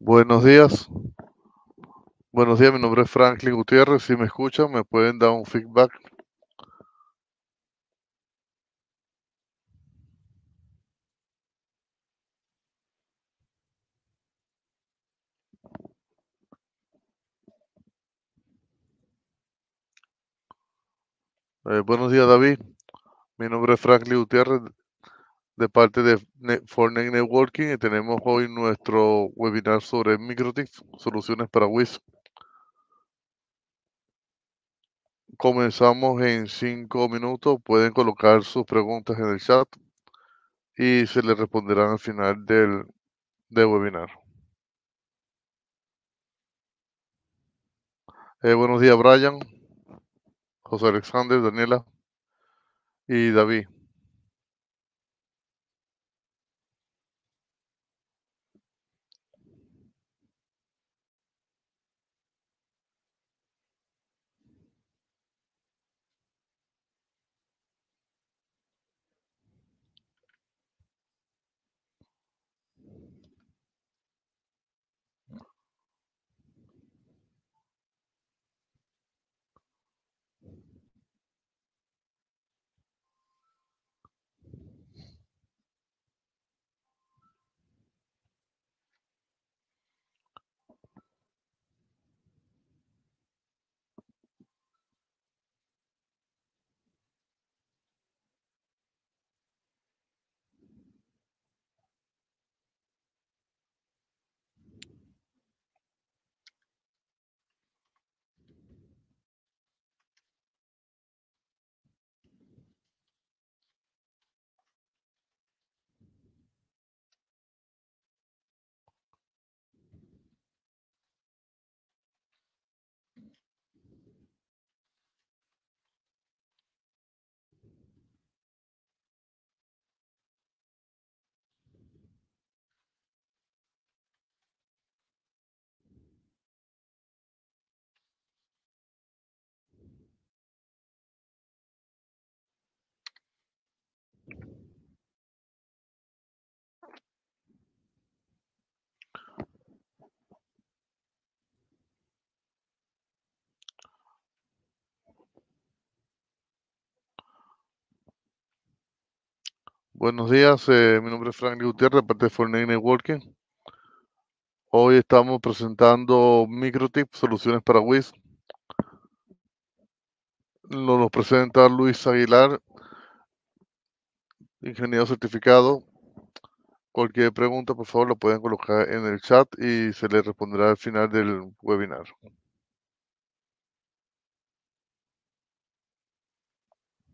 Buenos días. Buenos días, mi nombre es Franklin Gutiérrez. Si me escuchan, me pueden dar un feedback. Eh, buenos días, David. Mi nombre es Franklin Gutiérrez de parte de Fortnite Networking y tenemos hoy nuestro webinar sobre Microtik, soluciones para WIS. Comenzamos en cinco minutos. Pueden colocar sus preguntas en el chat y se les responderán al final del, webinar. Eh, buenos días, Brian, José Alexander, Daniela y David. Buenos días, eh, mi nombre es Frank Gutiérrez, parte de Fortnite Networking. Hoy estamos presentando Microtip soluciones para WIS. Nos presenta Luis Aguilar, ingeniero certificado. Cualquier pregunta, por favor, la pueden colocar en el chat y se le responderá al final del webinar.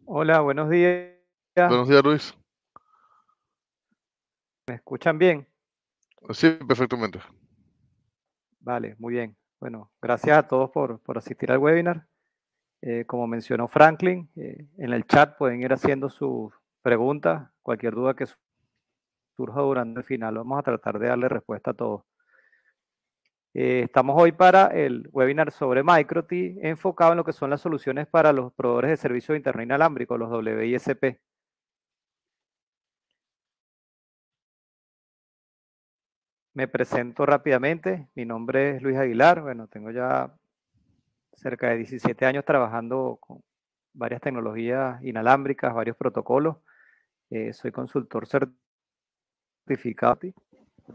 Hola, buenos días. Buenos días, Luis. ¿Me escuchan bien? Sí, perfectamente. Vale, muy bien. Bueno, gracias a todos por, asistir al webinar. Eh, como mencionó Franklin, eh, en el chat pueden ir haciendo sus preguntas, cualquier duda que surja durante el final, vamos a tratar de darle respuesta a todos. Eh, estamos hoy para el webinar sobre MicroT, enfocado en lo que son las soluciones para los proveedores de servicios de Internet inalámbrico, los WISP. Me presento rápidamente. Mi nombre es Luis Aguilar. Bueno, tengo ya cerca de 17 años trabajando con varias tecnologías inalámbricas, varios protocolos. Eh, soy consultor certificado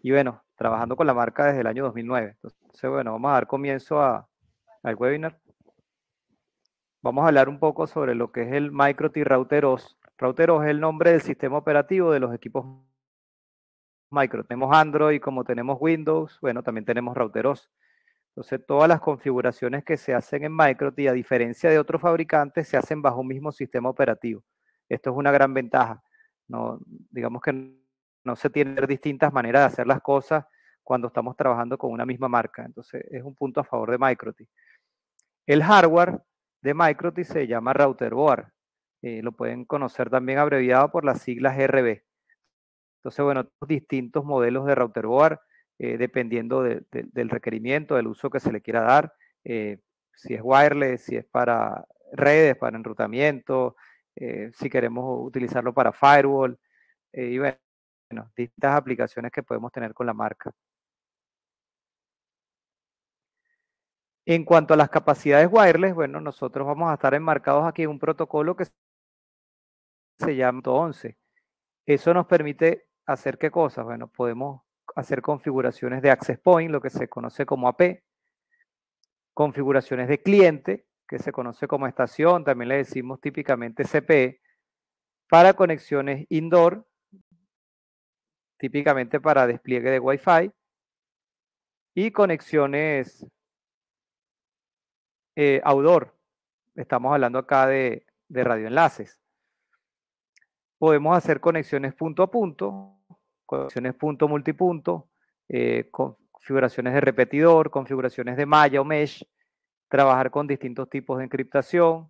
y bueno, trabajando con la marca desde el año 2009. Entonces, bueno, vamos a dar comienzo al webinar. Vamos a hablar un poco sobre lo que es el MicroT RouterOS. RouterOS es el nombre del sistema operativo de los equipos micro. Tenemos Android, como tenemos Windows, bueno, también tenemos routeros. Entonces, todas las configuraciones que se hacen en Micro a diferencia de otros fabricantes, se hacen bajo un mismo sistema operativo. Esto es una gran ventaja. No, digamos que no se tienen distintas maneras de hacer las cosas cuando estamos trabajando con una misma marca. Entonces, es un punto a favor de Microti. El hardware de Microti se llama Router Board. Eh, lo pueden conocer también abreviado por las siglas RB. Entonces, bueno, distintos modelos de router board, eh, dependiendo del requerimiento, del uso que se le quiera dar, eh, si es wireless, si es para redes, para enrutamiento, eh, si queremos utilizarlo para firewall, y bueno, distintas aplicaciones que podemos tener con la marca. En cuanto a las capacidades wireless, bueno, nosotros vamos a estar enmarcados aquí en un protocolo que se llama 11. Eso nos permite hacer qué cosas? Bueno, podemos hacer configuraciones de access point, lo que se conoce como AP, configuraciones de cliente, que se conoce como estación, también le decimos típicamente CP, para conexiones indoor, típicamente para despliegue de Wi-Fi, y conexiones eh, outdoor. Estamos hablando acá de, de radioenlaces. Podemos hacer conexiones punto a punto, conexiones punto-multipunto, eh, configuraciones de repetidor, configuraciones de malla o mesh, trabajar con distintos tipos de encriptación,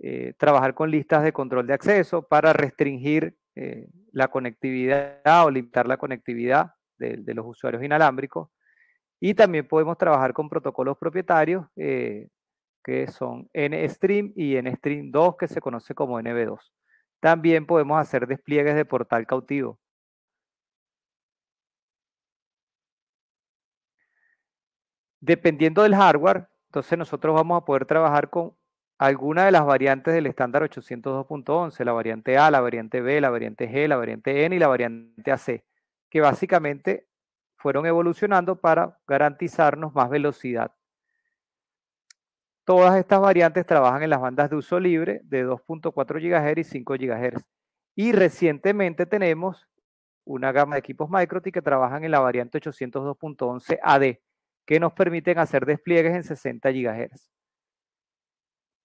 eh, trabajar con listas de control de acceso para restringir eh, la conectividad o limitar la conectividad de, los usuarios inalámbricos. Y también podemos trabajar con protocolos propietarios que son NStream y NStream 2 que se conoce como NB2. También podemos hacer despliegues de portal cautivo. Dependiendo del hardware, entonces nosotros vamos a poder trabajar con alguna de las variantes del estándar 802.11, la variante A, la variante B, la variante G, la variante N y la variante AC, que básicamente fueron evolucionando para garantizarnos más velocidad. Todas estas variantes trabajan en las bandas de uso libre de 2.4 GHz y 5 GHz. Y recientemente tenemos una gama de equipos Microti que trabajan en la variante 802.11 AD, que nos permiten hacer despliegues en 60 GHz.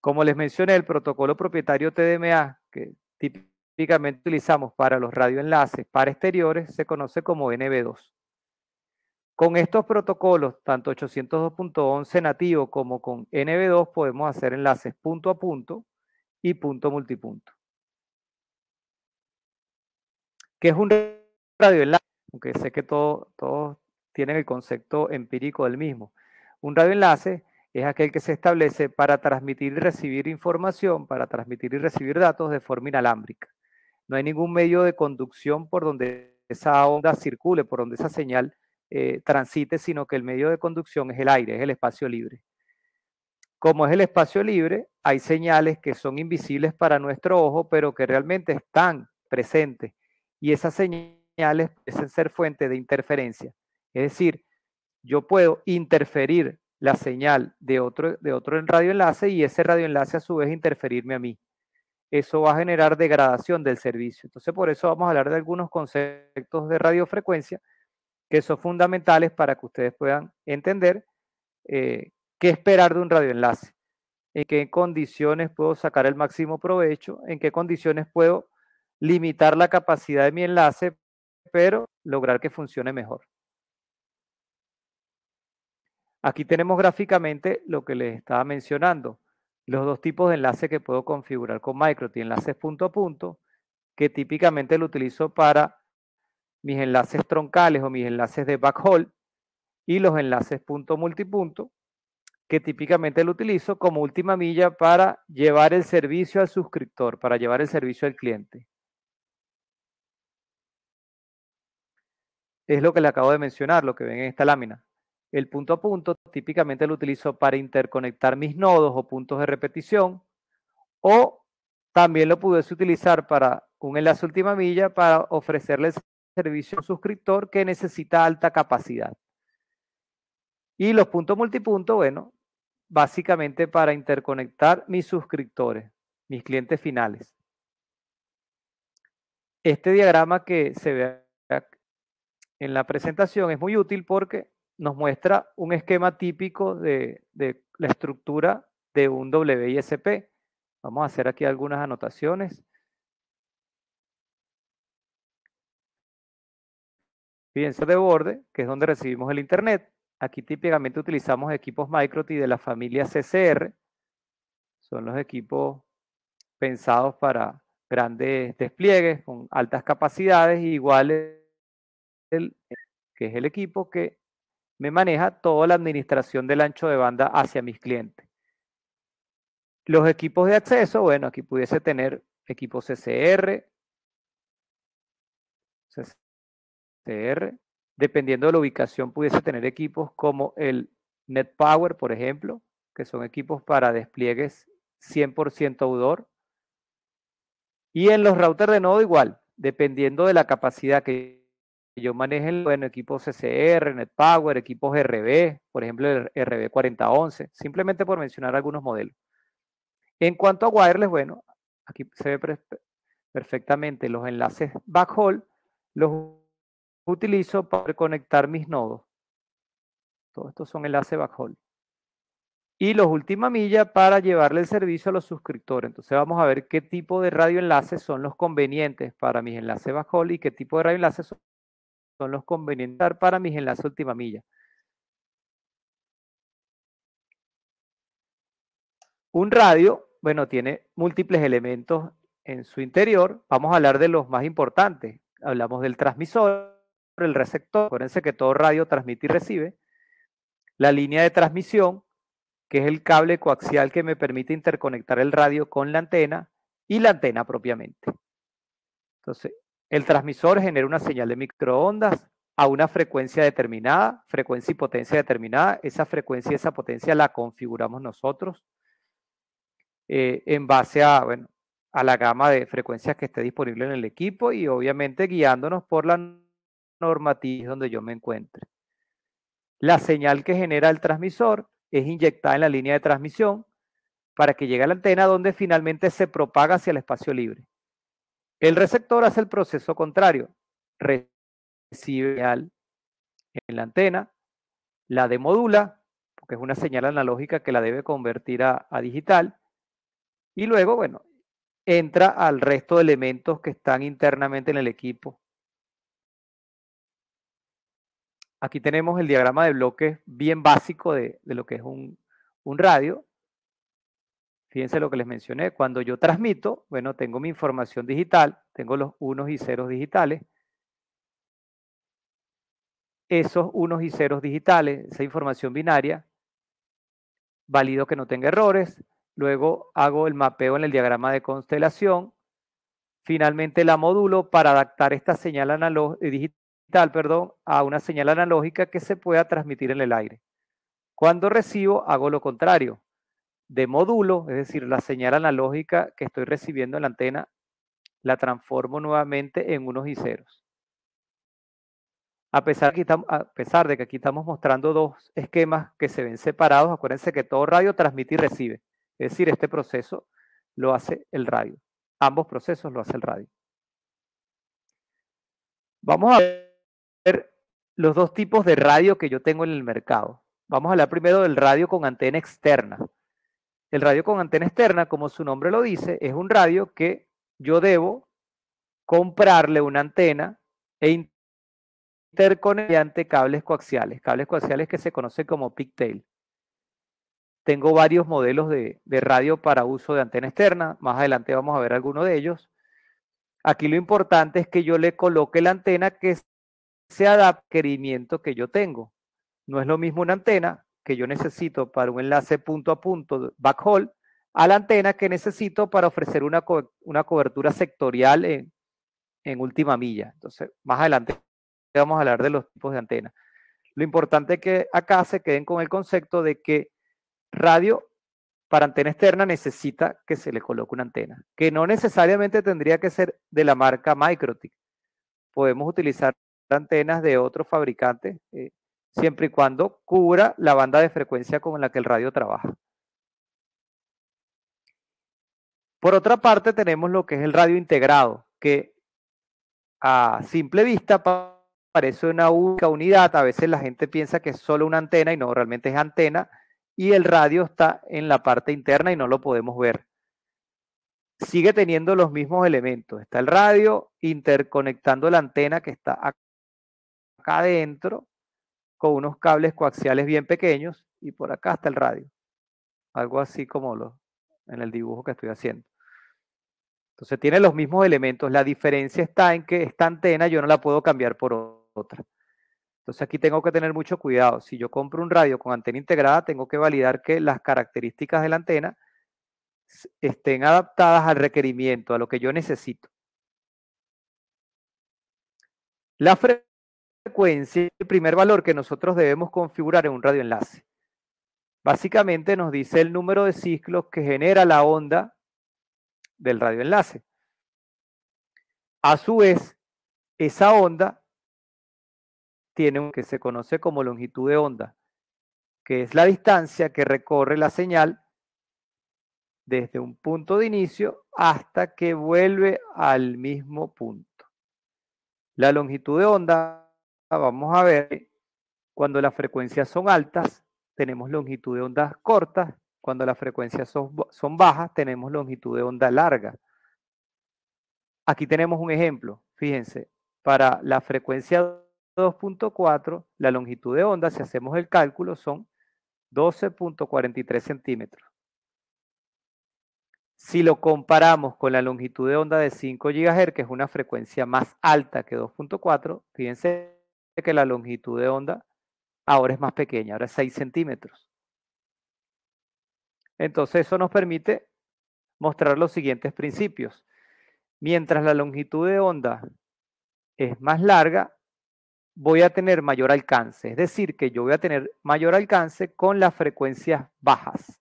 Como les mencioné, el protocolo propietario TDMA, que típicamente utilizamos para los radioenlaces para exteriores, se conoce como NB2. Con estos protocolos, tanto 802.11 nativo como con NB2, podemos hacer enlaces punto a punto y punto multipunto. ¿Qué es un radioenlace? Aunque sé que todos tienen el concepto empírico del mismo. Un radioenlace es aquel que se establece para transmitir y recibir información, para transmitir y recibir datos de forma inalámbrica. No hay ningún medio de conducción por donde esa onda circule, por donde esa señal eh, transite, sino que el medio de conducción es el aire, es el espacio libre. Como es el espacio libre, hay señales que son invisibles para nuestro ojo, pero que realmente están presentes. Y esas señales pueden ser fuente de interferencia. Es decir, yo puedo interferir la señal de otro, de otro radioenlace y ese radioenlace a su vez interferirme a mí. Eso va a generar degradación del servicio. Entonces, por eso vamos a hablar de algunos conceptos de radiofrecuencia que son fundamentales para que ustedes puedan entender eh, qué esperar de un radioenlace, en qué condiciones puedo sacar el máximo provecho, en qué condiciones puedo limitar la capacidad de mi enlace, pero lograr que funcione mejor. Aquí tenemos gráficamente lo que les estaba mencionando, los dos tipos de enlaces que puedo configurar con Microti, enlaces punto a punto, que típicamente lo utilizo para mis enlaces troncales o mis enlaces de backhaul, y los enlaces punto multipunto, que típicamente lo utilizo como última milla para llevar el servicio al suscriptor, para llevar el servicio al cliente. Es lo que le acabo de mencionar, lo que ven en esta lámina. El punto a punto típicamente lo utilizo para interconectar mis nodos o puntos de repetición o también lo pudiese utilizar para un enlace última milla para ofrecerles servicio a un suscriptor que necesita alta capacidad. Y los puntos multipunto, bueno, básicamente para interconectar mis suscriptores, mis clientes finales. Este diagrama que se ve en la presentación es muy útil porque nos muestra un esquema típico de, la estructura de un WISP. Vamos a hacer aquí algunas anotaciones. Fíjense de borde, que es donde recibimos el Internet. Aquí típicamente utilizamos equipos y de la familia CCR. Son los equipos pensados para grandes despliegues con altas capacidades, iguales, igual el, que es el equipo que me maneja toda la administración del ancho de banda hacia mis clientes. Los equipos de acceso, bueno, aquí pudiese tener equipos CCR, CCR, dependiendo de la ubicación, pudiese tener equipos como el NetPower, por ejemplo, que son equipos para despliegues 100% outdoor. Y en los routers de nodo igual, dependiendo de la capacidad que yo manejo bueno, equipos CCR, NetPower, equipos RB, por ejemplo el RB4011, simplemente por mencionar algunos modelos. En cuanto a wireless, bueno, aquí se ve perfectamente los enlaces backhaul, los utilizo para conectar mis nodos. Todos estos son enlaces backhaul. Y los última milla para llevarle el servicio a los suscriptores. Entonces vamos a ver qué tipo de radioenlaces son los convenientes para mis enlaces backhaul y qué tipo de radioenlaces son son los convenientes para mis enlaces última milla. Un radio, bueno, tiene múltiples elementos en su interior. Vamos a hablar de los más importantes. Hablamos del transmisor, el receptor. Acuérdense que todo radio transmite y recibe. La línea de transmisión, que es el cable coaxial que me permite interconectar el radio con la antena y la antena propiamente. Entonces, el transmisor genera una señal de microondas a una frecuencia determinada, frecuencia y potencia determinada. Esa frecuencia y esa potencia la configuramos nosotros eh, en base a, a la gama de frecuencias que esté disponible en el equipo y obviamente guiándonos por la normativa donde yo me encuentre. La señal que genera el transmisor es inyectada en la línea de transmisión para que llegue a la antena donde finalmente se propaga hacia el espacio libre. El receptor hace el proceso contrario. Recibe en la antena, la demodula, porque es una señal analógica que la debe convertir a, digital, y luego, bueno, entra al resto de elementos que están internamente en el equipo. Aquí tenemos el diagrama de bloques bien básico de, lo que es un radio. Fíjense lo que les mencioné. Cuando yo transmito, bueno, tengo mi información digital, tengo los unos y ceros digitales. Esos unos y ceros digitales, esa información binaria, valido que no tenga errores. Luego hago el mapeo en el diagrama de constelación. Finalmente la modulo para adaptar esta señal eh, digital perdón, a una señal analógica que se pueda transmitir en el aire. Cuando recibo, hago lo contrario de módulo, es decir, la señal analógica que estoy recibiendo en la antena, la transformo nuevamente en unos y ceros. A pesar, a pesar de que aquí estamos mostrando dos esquemas que se ven separados, acuérdense que todo radio transmite y recibe. Es decir, este proceso lo hace el radio. Ambos procesos lo hace el radio. Vamos a ver los dos tipos de radio que yo tengo en el mercado. Vamos a hablar primero del radio con antena externa. El radio con antena externa, como su nombre lo dice, es un radio que yo debo comprarle una antena e interconectar cables coaxiales, cables coaxiales que se conocen como pigtail. Tengo varios modelos de, radio para uso de antena externa, más adelante vamos a ver alguno de ellos. Aquí lo importante es que yo le coloque la antena que se adapte adquirimiento requerimiento que yo tengo. No es lo mismo una antena que yo necesito para un enlace punto a punto, backhaul, a la antena que necesito para ofrecer una, cobertura sectorial en, última milla. Entonces, más adelante vamos a hablar de los tipos de antena. Lo importante es que acá se queden con el concepto de que radio para antena externa necesita que se le coloque una antena, que no necesariamente tendría que ser de la marca Microtik. Podemos utilizar antenas de otros fabricantes. Eh, siempre y cuando cubra la banda de frecuencia con la que el radio trabaja. Por otra parte, tenemos lo que es el radio integrado, que a simple vista parece una única unidad. A veces la gente piensa que es solo una antena y no, realmente es antena. Y el radio está en la parte interna y no lo podemos ver. Sigue teniendo los mismos elementos. Está el radio interconectando la antena que está acá adentro con unos cables coaxiales bien pequeños y por acá está el radio. Algo así como lo, en el dibujo que estoy haciendo. Entonces tiene los mismos elementos. La diferencia está en que esta antena yo no la puedo cambiar por otra. Entonces aquí tengo que tener mucho cuidado. Si yo compro un radio con antena integrada, tengo que validar que las características de la antena estén adaptadas al requerimiento, a lo que yo necesito. La frecuencia el primer valor que nosotros debemos configurar en un radioenlace. Básicamente nos dice el número de ciclos que genera la onda del radioenlace. A su vez, esa onda tiene lo que se conoce como longitud de onda, que es la distancia que recorre la señal desde un punto de inicio hasta que vuelve al mismo punto. La longitud de onda Ah, vamos a ver, cuando las frecuencias son altas, tenemos longitud de ondas cortas, cuando las frecuencias son, son bajas, tenemos longitud de onda larga. Aquí tenemos un ejemplo, fíjense, para la frecuencia 2.4, la longitud de onda, si hacemos el cálculo, son 12.43 centímetros. Si lo comparamos con la longitud de onda de 5 GHz, que es una frecuencia más alta que 2.4, fíjense que la longitud de onda ahora es más pequeña, ahora es 6 centímetros. Entonces eso nos permite mostrar los siguientes principios. Mientras la longitud de onda es más larga, voy a tener mayor alcance. Es decir, que yo voy a tener mayor alcance con las frecuencias bajas.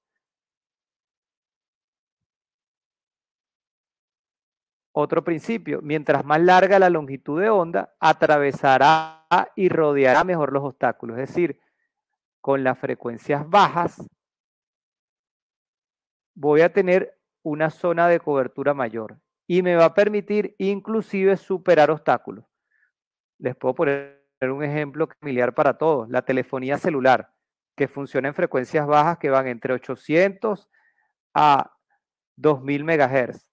Otro principio, mientras más larga la longitud de onda, atravesará y rodeará mejor los obstáculos. Es decir, con las frecuencias bajas, voy a tener una zona de cobertura mayor y me va a permitir inclusive superar obstáculos. Les puedo poner un ejemplo familiar para todos, la telefonía celular, que funciona en frecuencias bajas que van entre 800 a 2000 MHz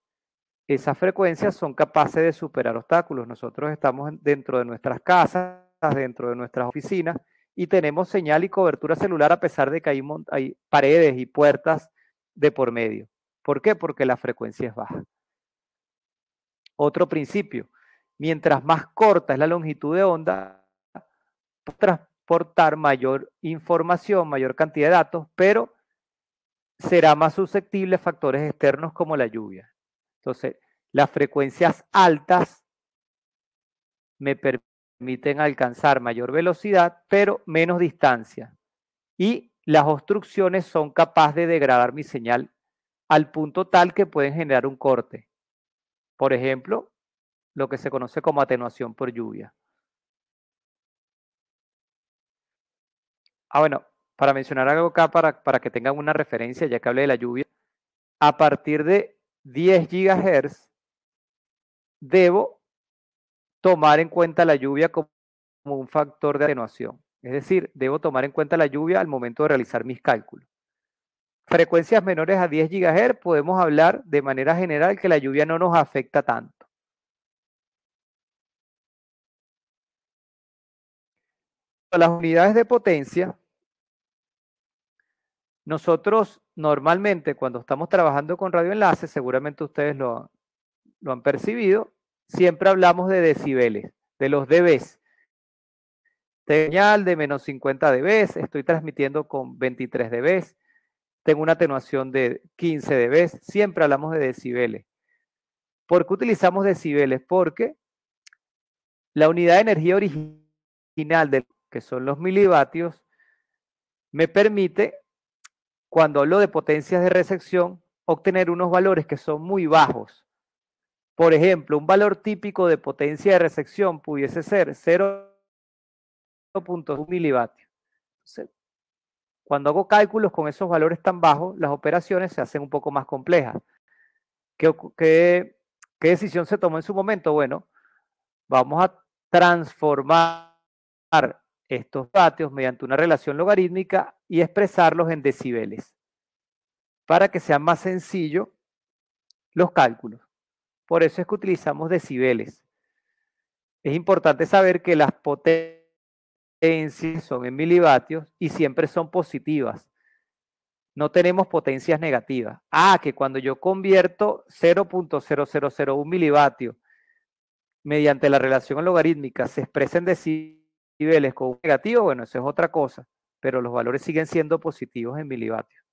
esas frecuencias son capaces de superar obstáculos. Nosotros estamos dentro de nuestras casas, dentro de nuestras oficinas y tenemos señal y cobertura celular a pesar de que hay, hay paredes y puertas de por medio. ¿Por qué? Porque la frecuencia es baja. Otro principio, mientras más corta es la longitud de onda, transportar mayor información, mayor cantidad de datos, pero será más susceptible a factores externos como la lluvia. Entonces, las frecuencias altas me permiten alcanzar mayor velocidad, pero menos distancia. Y las obstrucciones son capaces de degradar mi señal al punto tal que pueden generar un corte. Por ejemplo, lo que se conoce como atenuación por lluvia. Ah, bueno, para mencionar algo acá, para, para que tengan una referencia, ya que hablé de la lluvia, a partir de 10 GHz, debo tomar en cuenta la lluvia como un factor de atenuación. Es decir, debo tomar en cuenta la lluvia al momento de realizar mis cálculos. Frecuencias menores a 10 GHz podemos hablar de manera general que la lluvia no nos afecta tanto. Las unidades de potencia, nosotros normalmente cuando estamos trabajando con radioenlaces, seguramente ustedes lo, han percibido, siempre hablamos de decibeles, de los dBs. Señal de menos 50 dBs, estoy transmitiendo con 23 dBs, tengo una atenuación de 15 dBs, siempre hablamos de decibeles. ¿Por qué utilizamos decibeles? Porque la unidad de energía original, de, que son los milivatios, me permite cuando hablo de potencias de resección, obtener unos valores que son muy bajos. Por ejemplo, un valor típico de potencia de resección pudiese ser 0.1 milivatios. Cuando hago cálculos con esos valores tan bajos, las operaciones se hacen un poco más complejas. qué decisión se tomó en su momento? Bueno, vamos a transformar estos vatios mediante una relación logarítmica y expresarlos en decibeles para que sean más sencillos los cálculos. Por eso es que utilizamos decibeles. Es importante saber que las potencias son en milivatios y siempre son positivas. No tenemos potencias negativas. Ah, que cuando yo convierto 0.0001 milivatio mediante la relación logarítmica se expresa en decibeles con un negativo, bueno, eso es otra cosa pero los valores siguen siendo positivos en milivatios.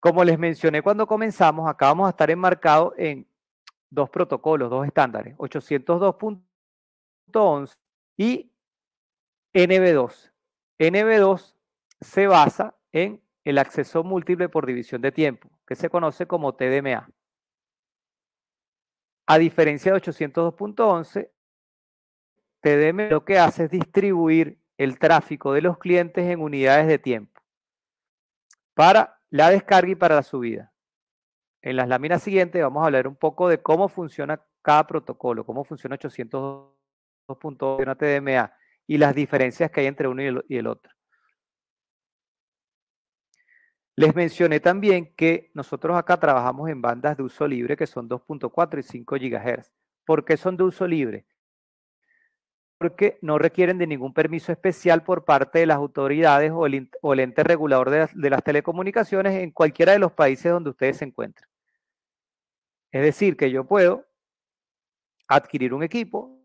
Como les mencioné cuando comenzamos, acá vamos a estar enmarcados en dos protocolos, dos estándares, 802.11 y NB2. NB2 se basa en el acceso múltiple por división de tiempo, que se conoce como TDMA. A diferencia de 802.11, TDM lo que hace es distribuir el tráfico de los clientes en unidades de tiempo para la descarga y para la subida. En las láminas siguientes vamos a hablar un poco de cómo funciona cada protocolo, cómo funciona una TDMA y las diferencias que hay entre uno y el otro. Les mencioné también que nosotros acá trabajamos en bandas de uso libre que son 2.4 y 5 GHz. ¿Por qué son de uso libre? porque no requieren de ningún permiso especial por parte de las autoridades o el, ente regulador de las, telecomunicaciones en cualquiera de los países donde ustedes se encuentren. Es decir, que yo puedo adquirir un equipo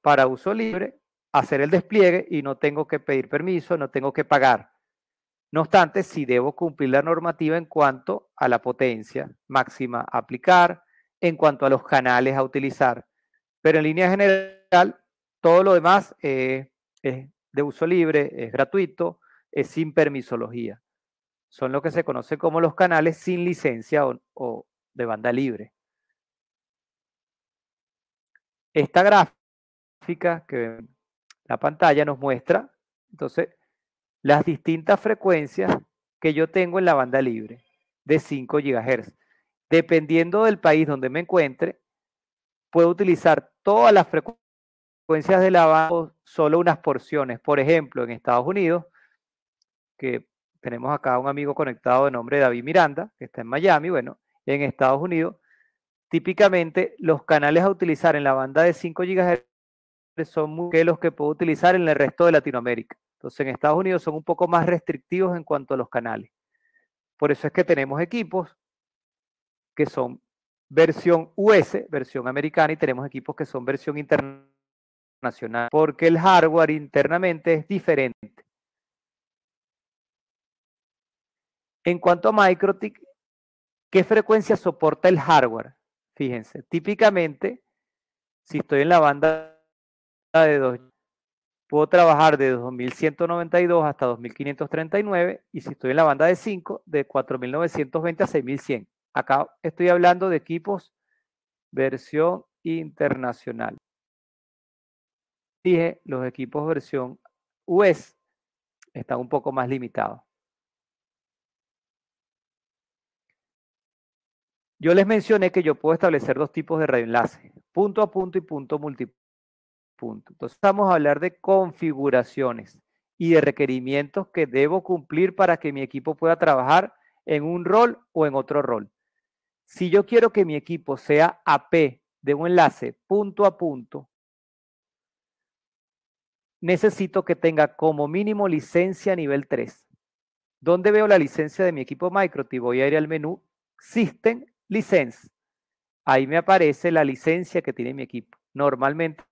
para uso libre, hacer el despliegue y no tengo que pedir permiso, no tengo que pagar. No obstante, sí debo cumplir la normativa en cuanto a la potencia máxima a aplicar, en cuanto a los canales a utilizar. Pero en línea general, todo lo demás eh, es de uso libre, es gratuito, es sin permisología. Son lo que se conoce como los canales sin licencia o, de banda libre. Esta gráfica que ven la pantalla nos muestra, entonces, las distintas frecuencias que yo tengo en la banda libre de 5 GHz. Dependiendo del país donde me encuentre, puedo utilizar todas las frecuencias frecuencias de lavado solo unas porciones. Por ejemplo, en Estados Unidos, que tenemos acá un amigo conectado de nombre David Miranda, que está en Miami, bueno, en Estados Unidos, típicamente los canales a utilizar en la banda de 5 GHz son muy que los que puedo utilizar en el resto de Latinoamérica. Entonces, en Estados Unidos son un poco más restrictivos en cuanto a los canales. Por eso es que tenemos equipos que son versión US, versión americana, y tenemos equipos que son versión internacional nacional, porque el hardware internamente es diferente. En cuanto a MicroTik, ¿qué frecuencia soporta el hardware? Fíjense, típicamente, si estoy en la banda de 2, puedo trabajar de 2192 hasta 2539 y si estoy en la banda de 5, de 4920 a 6100. Acá estoy hablando de equipos versión internacional dije, los equipos versión US e están un poco más limitados. Yo les mencioné que yo puedo establecer dos tipos de reenlace, punto a punto y punto multipunto. Entonces vamos a hablar de configuraciones y de requerimientos que debo cumplir para que mi equipo pueda trabajar en un rol o en otro rol. Si yo quiero que mi equipo sea AP de un enlace punto a punto, necesito que tenga como mínimo licencia nivel 3. ¿Dónde veo la licencia de mi equipo te Voy a ir al menú System License. Ahí me aparece la licencia que tiene mi equipo. Normalmente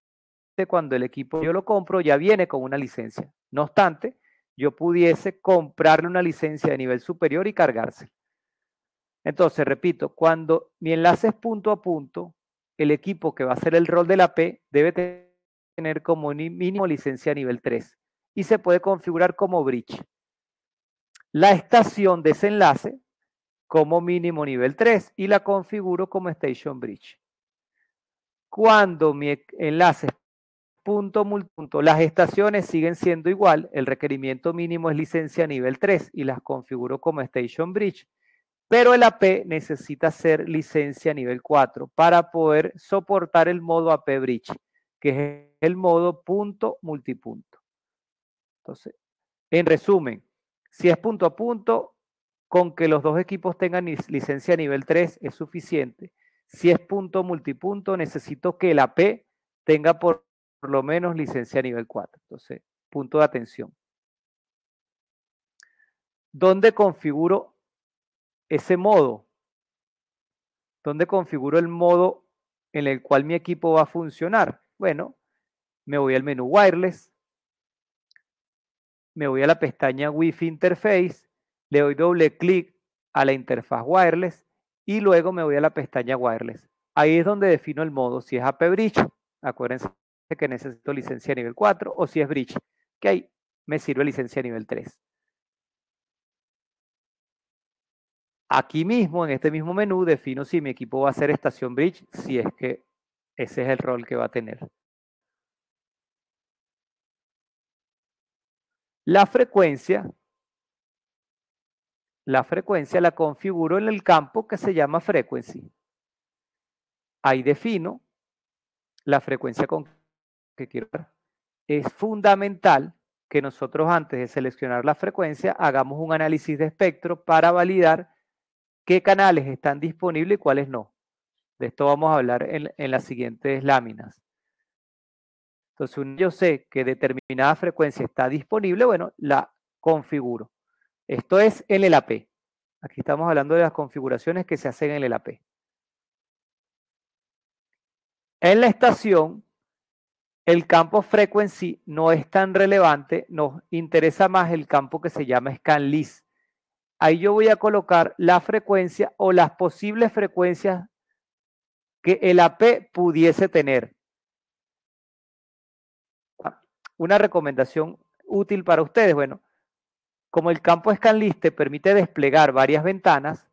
cuando el equipo yo lo compro ya viene con una licencia. No obstante, yo pudiese comprarle una licencia de nivel superior y cargarse. Entonces, repito, cuando mi enlace es punto a punto, el equipo que va a hacer el rol de la P debe tener tener como mínimo licencia nivel 3 y se puede configurar como bridge. La estación desenlace como mínimo nivel 3 y la configuro como station bridge. Cuando mi e-, enlace es punto las estaciones siguen siendo igual, el requerimiento mínimo es licencia nivel 3 y las configuro como station bridge. Pero el AP necesita ser licencia nivel 4 para poder soportar el modo AP Bridge que es el modo punto multipunto. Entonces, en resumen, si es punto a punto, con que los dos equipos tengan licencia nivel 3 es suficiente. Si es punto multipunto, necesito que la P tenga por, por lo menos licencia nivel 4. Entonces, punto de atención. ¿Dónde configuro ese modo? ¿Dónde configuro el modo en el cual mi equipo va a funcionar? Bueno, me voy al menú wireless, me voy a la pestaña Wi-Fi Interface, le doy doble clic a la interfaz wireless y luego me voy a la pestaña wireless. Ahí es donde defino el modo, si es AP Bridge, acuérdense que necesito licencia nivel 4, o si es Bridge, que ahí me sirve licencia nivel 3. Aquí mismo, en este mismo menú, defino si mi equipo va a ser estación Bridge, si es que ese es el rol que va a tener. La frecuencia, la frecuencia la configuro en el campo que se llama frequency. Ahí defino la frecuencia con que quiero. Es fundamental que nosotros antes de seleccionar la frecuencia hagamos un análisis de espectro para validar qué canales están disponibles y cuáles no. De esto vamos a hablar en, las siguientes láminas. Entonces, yo sé que determinada frecuencia está disponible, bueno, la configuro. Esto es en el AP. Aquí estamos hablando de las configuraciones que se hacen en el AP. En la estación, el campo frequency no es tan relevante, nos interesa más el campo que se llama scanlist. Ahí yo voy a colocar la frecuencia o las posibles frecuencias que el AP pudiese tener. Ah, una recomendación útil para ustedes. Bueno, como el campo te permite desplegar varias ventanas,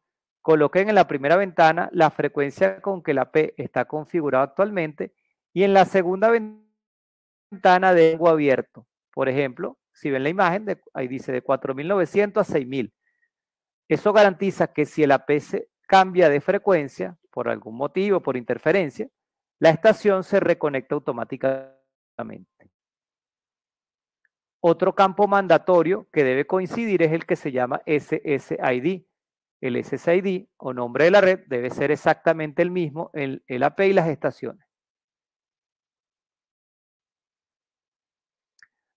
coloquen en la primera ventana la frecuencia con que el AP está configurado actualmente y en la segunda ventana de lengua abierto. Por ejemplo, si ven la imagen, de, ahí dice de 4.900 a 6.000. Eso garantiza que si el AP se cambia de frecuencia por algún motivo, por interferencia, la estación se reconecta automáticamente. Otro campo mandatorio que debe coincidir es el que se llama SSID. El SSID o nombre de la red debe ser exactamente el mismo en el AP y las estaciones.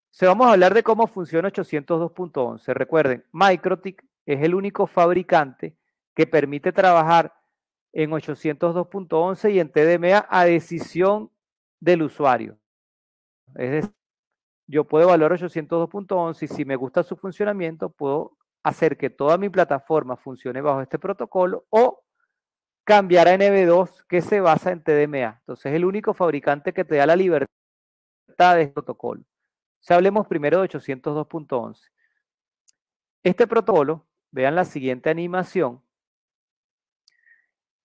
Se vamos a hablar de cómo funciona 802.11. Recuerden, MicroTic es el único fabricante que permite trabajar en 802.11 y en TDMA a decisión del usuario. Es decir, yo puedo evaluar 802.11 y si me gusta su funcionamiento, puedo hacer que toda mi plataforma funcione bajo este protocolo o cambiar a NB2 que se basa en TDMA. Entonces es el único fabricante que te da la libertad de este protocolo. Si hablemos primero de 802.11. Este protocolo, vean la siguiente animación,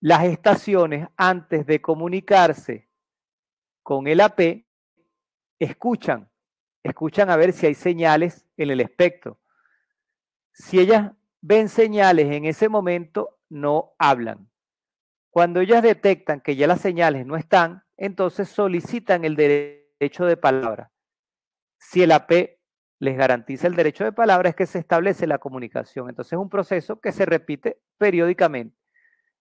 las estaciones antes de comunicarse con el AP, escuchan, escuchan a ver si hay señales en el espectro. Si ellas ven señales en ese momento, no hablan. Cuando ellas detectan que ya las señales no están, entonces solicitan el derecho de palabra. Si el AP les garantiza el derecho de palabra, es que se establece la comunicación. Entonces es un proceso que se repite periódicamente.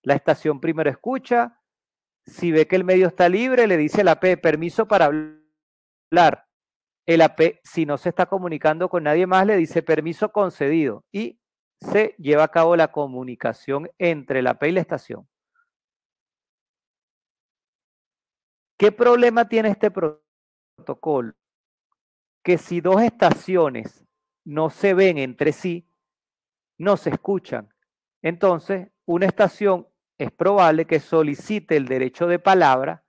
La estación primero escucha, si ve que el medio está libre, le dice el AP, permiso para hablar. El AP, si no se está comunicando con nadie más, le dice permiso concedido y se lleva a cabo la comunicación entre el AP y la estación. ¿Qué problema tiene este protocolo? Que si dos estaciones no se ven entre sí, no se escuchan. Entonces, una estación es probable que solicite el derecho de palabra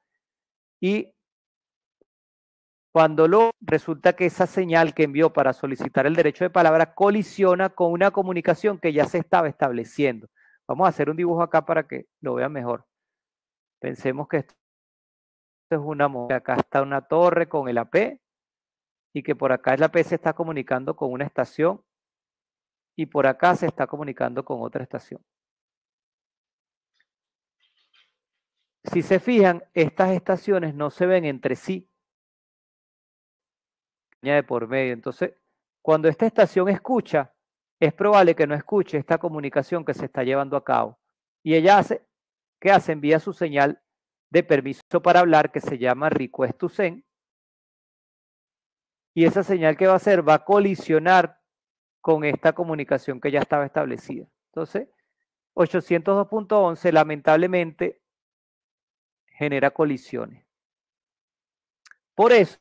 y cuando lo resulta que esa señal que envió para solicitar el derecho de palabra colisiona con una comunicación que ya se estaba estableciendo. Vamos a hacer un dibujo acá para que lo vean mejor. Pensemos que esto es una acá está una torre con el AP y que por acá el AP se está comunicando con una estación y por acá se está comunicando con otra estación. Si se fijan, estas estaciones no se ven entre sí. Añade por medio. Entonces, cuando esta estación escucha, es probable que no escuche esta comunicación que se está llevando a cabo. Y ella hace, ¿qué hace? Envía su señal de permiso para hablar que se llama request to send. Y esa señal que va a hacer va a colisionar con esta comunicación que ya estaba establecida. Entonces, 802.11 lamentablemente genera colisiones. Por eso,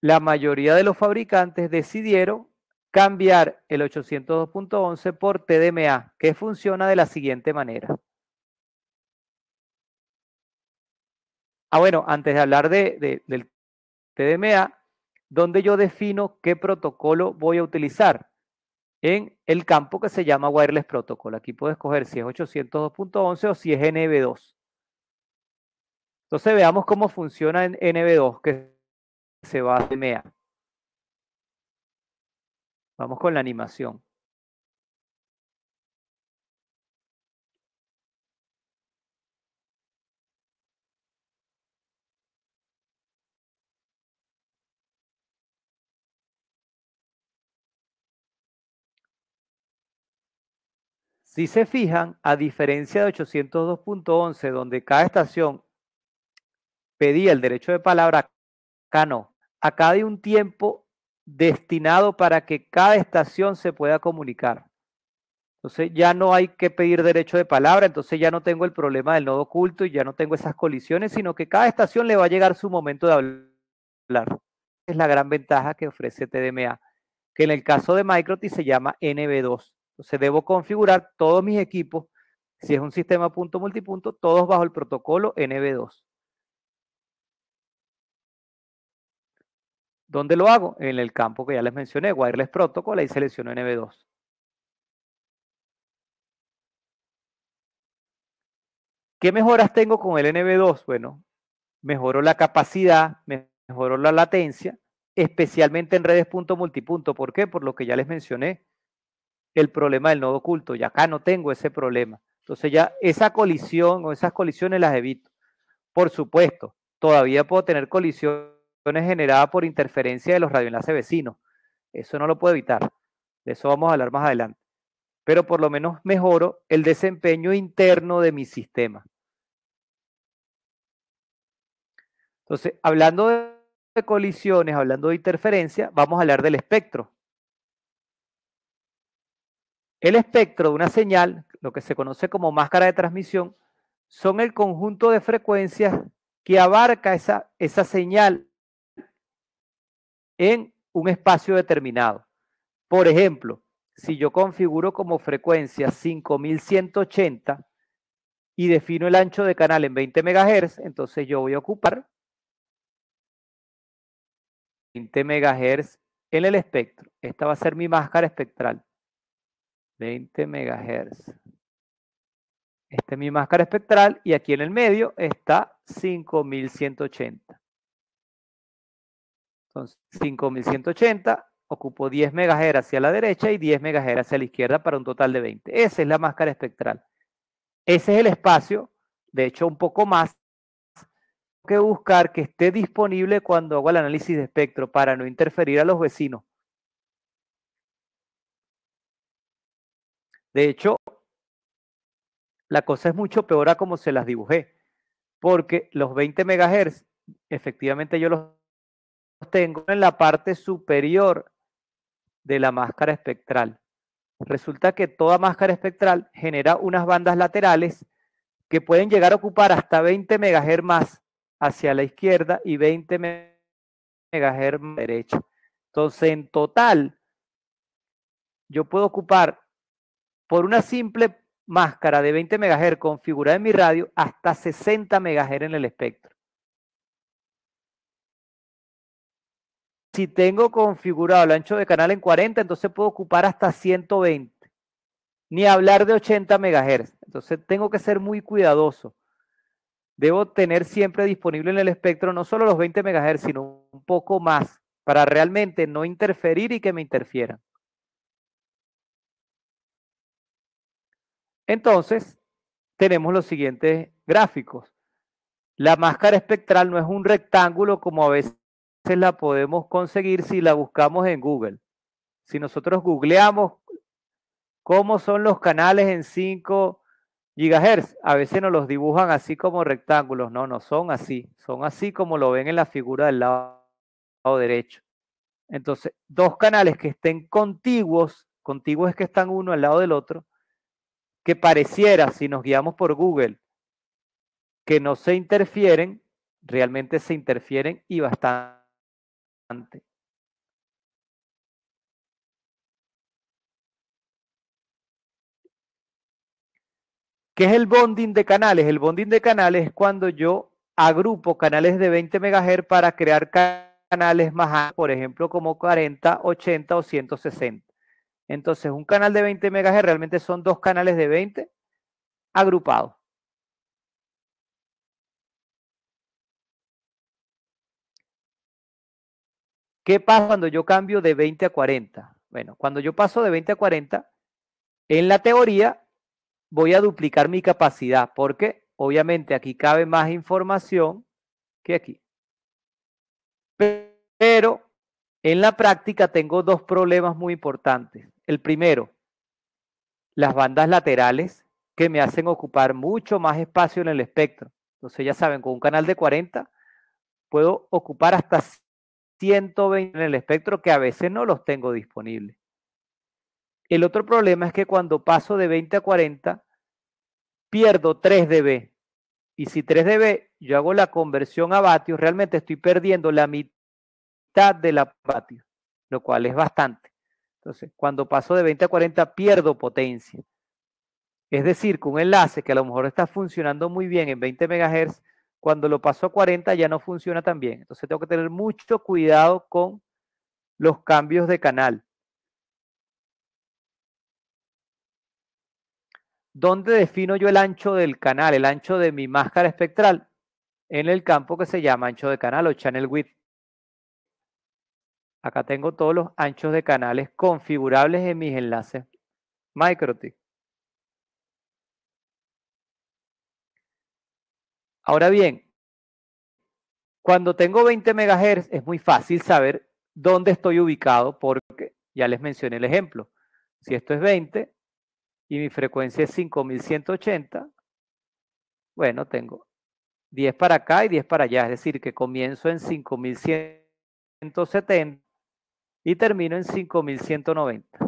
la mayoría de los fabricantes decidieron cambiar el 802.11 por TDMA, que funciona de la siguiente manera. Ah, bueno, antes de hablar del TDMA, donde yo defino qué protocolo voy a utilizar en el campo que se llama Wireless Protocol. Aquí puedo escoger si es 802.11 o si es NB2. Entonces veamos cómo funciona en NB2 que se va a MEA. Vamos con la animación. Si se fijan, a diferencia de 802.11, donde cada estación pedía el derecho de palabra, acá no. Acá hay un tiempo destinado para que cada estación se pueda comunicar. Entonces ya no hay que pedir derecho de palabra, entonces ya no tengo el problema del nodo oculto y ya no tengo esas colisiones, sino que cada estación le va a llegar su momento de hablar. Es la gran ventaja que ofrece TDMA, que en el caso de Microti se llama NB2. Entonces debo configurar todos mis equipos, si es un sistema punto multipunto, todos bajo el protocolo NB2. ¿Dónde lo hago? En el campo que ya les mencioné, Wireless Protocol, ahí selecciono NB2. ¿Qué mejoras tengo con el NB2? Bueno, mejoró la capacidad, mejoró la latencia, especialmente en redes punto multipunto. ¿Por qué? Por lo que ya les mencioné, el problema del nodo oculto. Y acá no tengo ese problema. Entonces ya esa colisión o esas colisiones las evito. Por supuesto, todavía puedo tener colisiones es generada por interferencia de los radioenlaces vecinos. Eso no lo puedo evitar. De eso vamos a hablar más adelante. Pero por lo menos mejoro el desempeño interno de mi sistema. Entonces, hablando de colisiones, hablando de interferencia, vamos a hablar del espectro. El espectro de una señal, lo que se conoce como máscara de transmisión, son el conjunto de frecuencias que abarca esa, esa señal en un espacio determinado. Por ejemplo, si yo configuro como frecuencia 5180 y defino el ancho de canal en 20 MHz, entonces yo voy a ocupar 20 MHz en el espectro. Esta va a ser mi máscara espectral. 20 MHz. Esta es mi máscara espectral y aquí en el medio está 5180 son 5180 ocupo 10 MHz hacia la derecha y 10 MHz hacia la izquierda para un total de 20. Esa es la máscara espectral. Ese es el espacio, de hecho un poco más, que buscar que esté disponible cuando hago el análisis de espectro para no interferir a los vecinos. De hecho, la cosa es mucho peor a como se las dibujé, porque los 20 MHz, efectivamente yo los tengo en la parte superior de la máscara espectral. Resulta que toda máscara espectral genera unas bandas laterales que pueden llegar a ocupar hasta 20 MHz más hacia la izquierda y 20 MHz más derecha. Entonces, en total, yo puedo ocupar por una simple máscara de 20 MHz configurada en mi radio hasta 60 MHz en el espectro. si tengo configurado el ancho de canal en 40, entonces puedo ocupar hasta 120. Ni hablar de 80 MHz. Entonces tengo que ser muy cuidadoso. Debo tener siempre disponible en el espectro no solo los 20 MHz, sino un poco más para realmente no interferir y que me interfieran. Entonces, tenemos los siguientes gráficos. La máscara espectral no es un rectángulo como a veces la podemos conseguir si la buscamos en Google. Si nosotros googleamos cómo son los canales en 5 GHz, a veces nos los dibujan así como rectángulos. No, no son así. Son así como lo ven en la figura del lado derecho. Entonces, dos canales que estén contiguos, contiguos es que están uno al lado del otro, que pareciera, si nos guiamos por Google, que no se interfieren, realmente se interfieren y bastante ¿Qué es el bonding de canales? El bonding de canales es cuando yo agrupo canales de 20 MHz para crear canales más altos, por ejemplo, como 40, 80 o 160. Entonces, un canal de 20 MHz realmente son dos canales de 20 agrupados. ¿Qué pasa cuando yo cambio de 20 a 40? Bueno, cuando yo paso de 20 a 40, en la teoría voy a duplicar mi capacidad porque obviamente aquí cabe más información que aquí. Pero en la práctica tengo dos problemas muy importantes. El primero, las bandas laterales que me hacen ocupar mucho más espacio en el espectro. Entonces ya saben, con un canal de 40 puedo ocupar hasta 120 en el espectro que a veces no los tengo disponibles. El otro problema es que cuando paso de 20 a 40, pierdo 3 dB. Y si 3 dB, yo hago la conversión a vatios, realmente estoy perdiendo la mitad de la vatios, lo cual es bastante. Entonces, cuando paso de 20 a 40, pierdo potencia. Es decir, que un enlace que a lo mejor está funcionando muy bien en 20 MHz, cuando lo paso a 40 ya no funciona tan bien. Entonces tengo que tener mucho cuidado con los cambios de canal. ¿Dónde defino yo el ancho del canal, el ancho de mi máscara espectral? En el campo que se llama ancho de canal o channel width. Acá tengo todos los anchos de canales configurables en mis enlaces MicroTik. Ahora bien, cuando tengo 20 MHz es muy fácil saber dónde estoy ubicado porque ya les mencioné el ejemplo. Si esto es 20 y mi frecuencia es 5180, bueno, tengo 10 para acá y 10 para allá, es decir, que comienzo en 5170 y termino en 5190.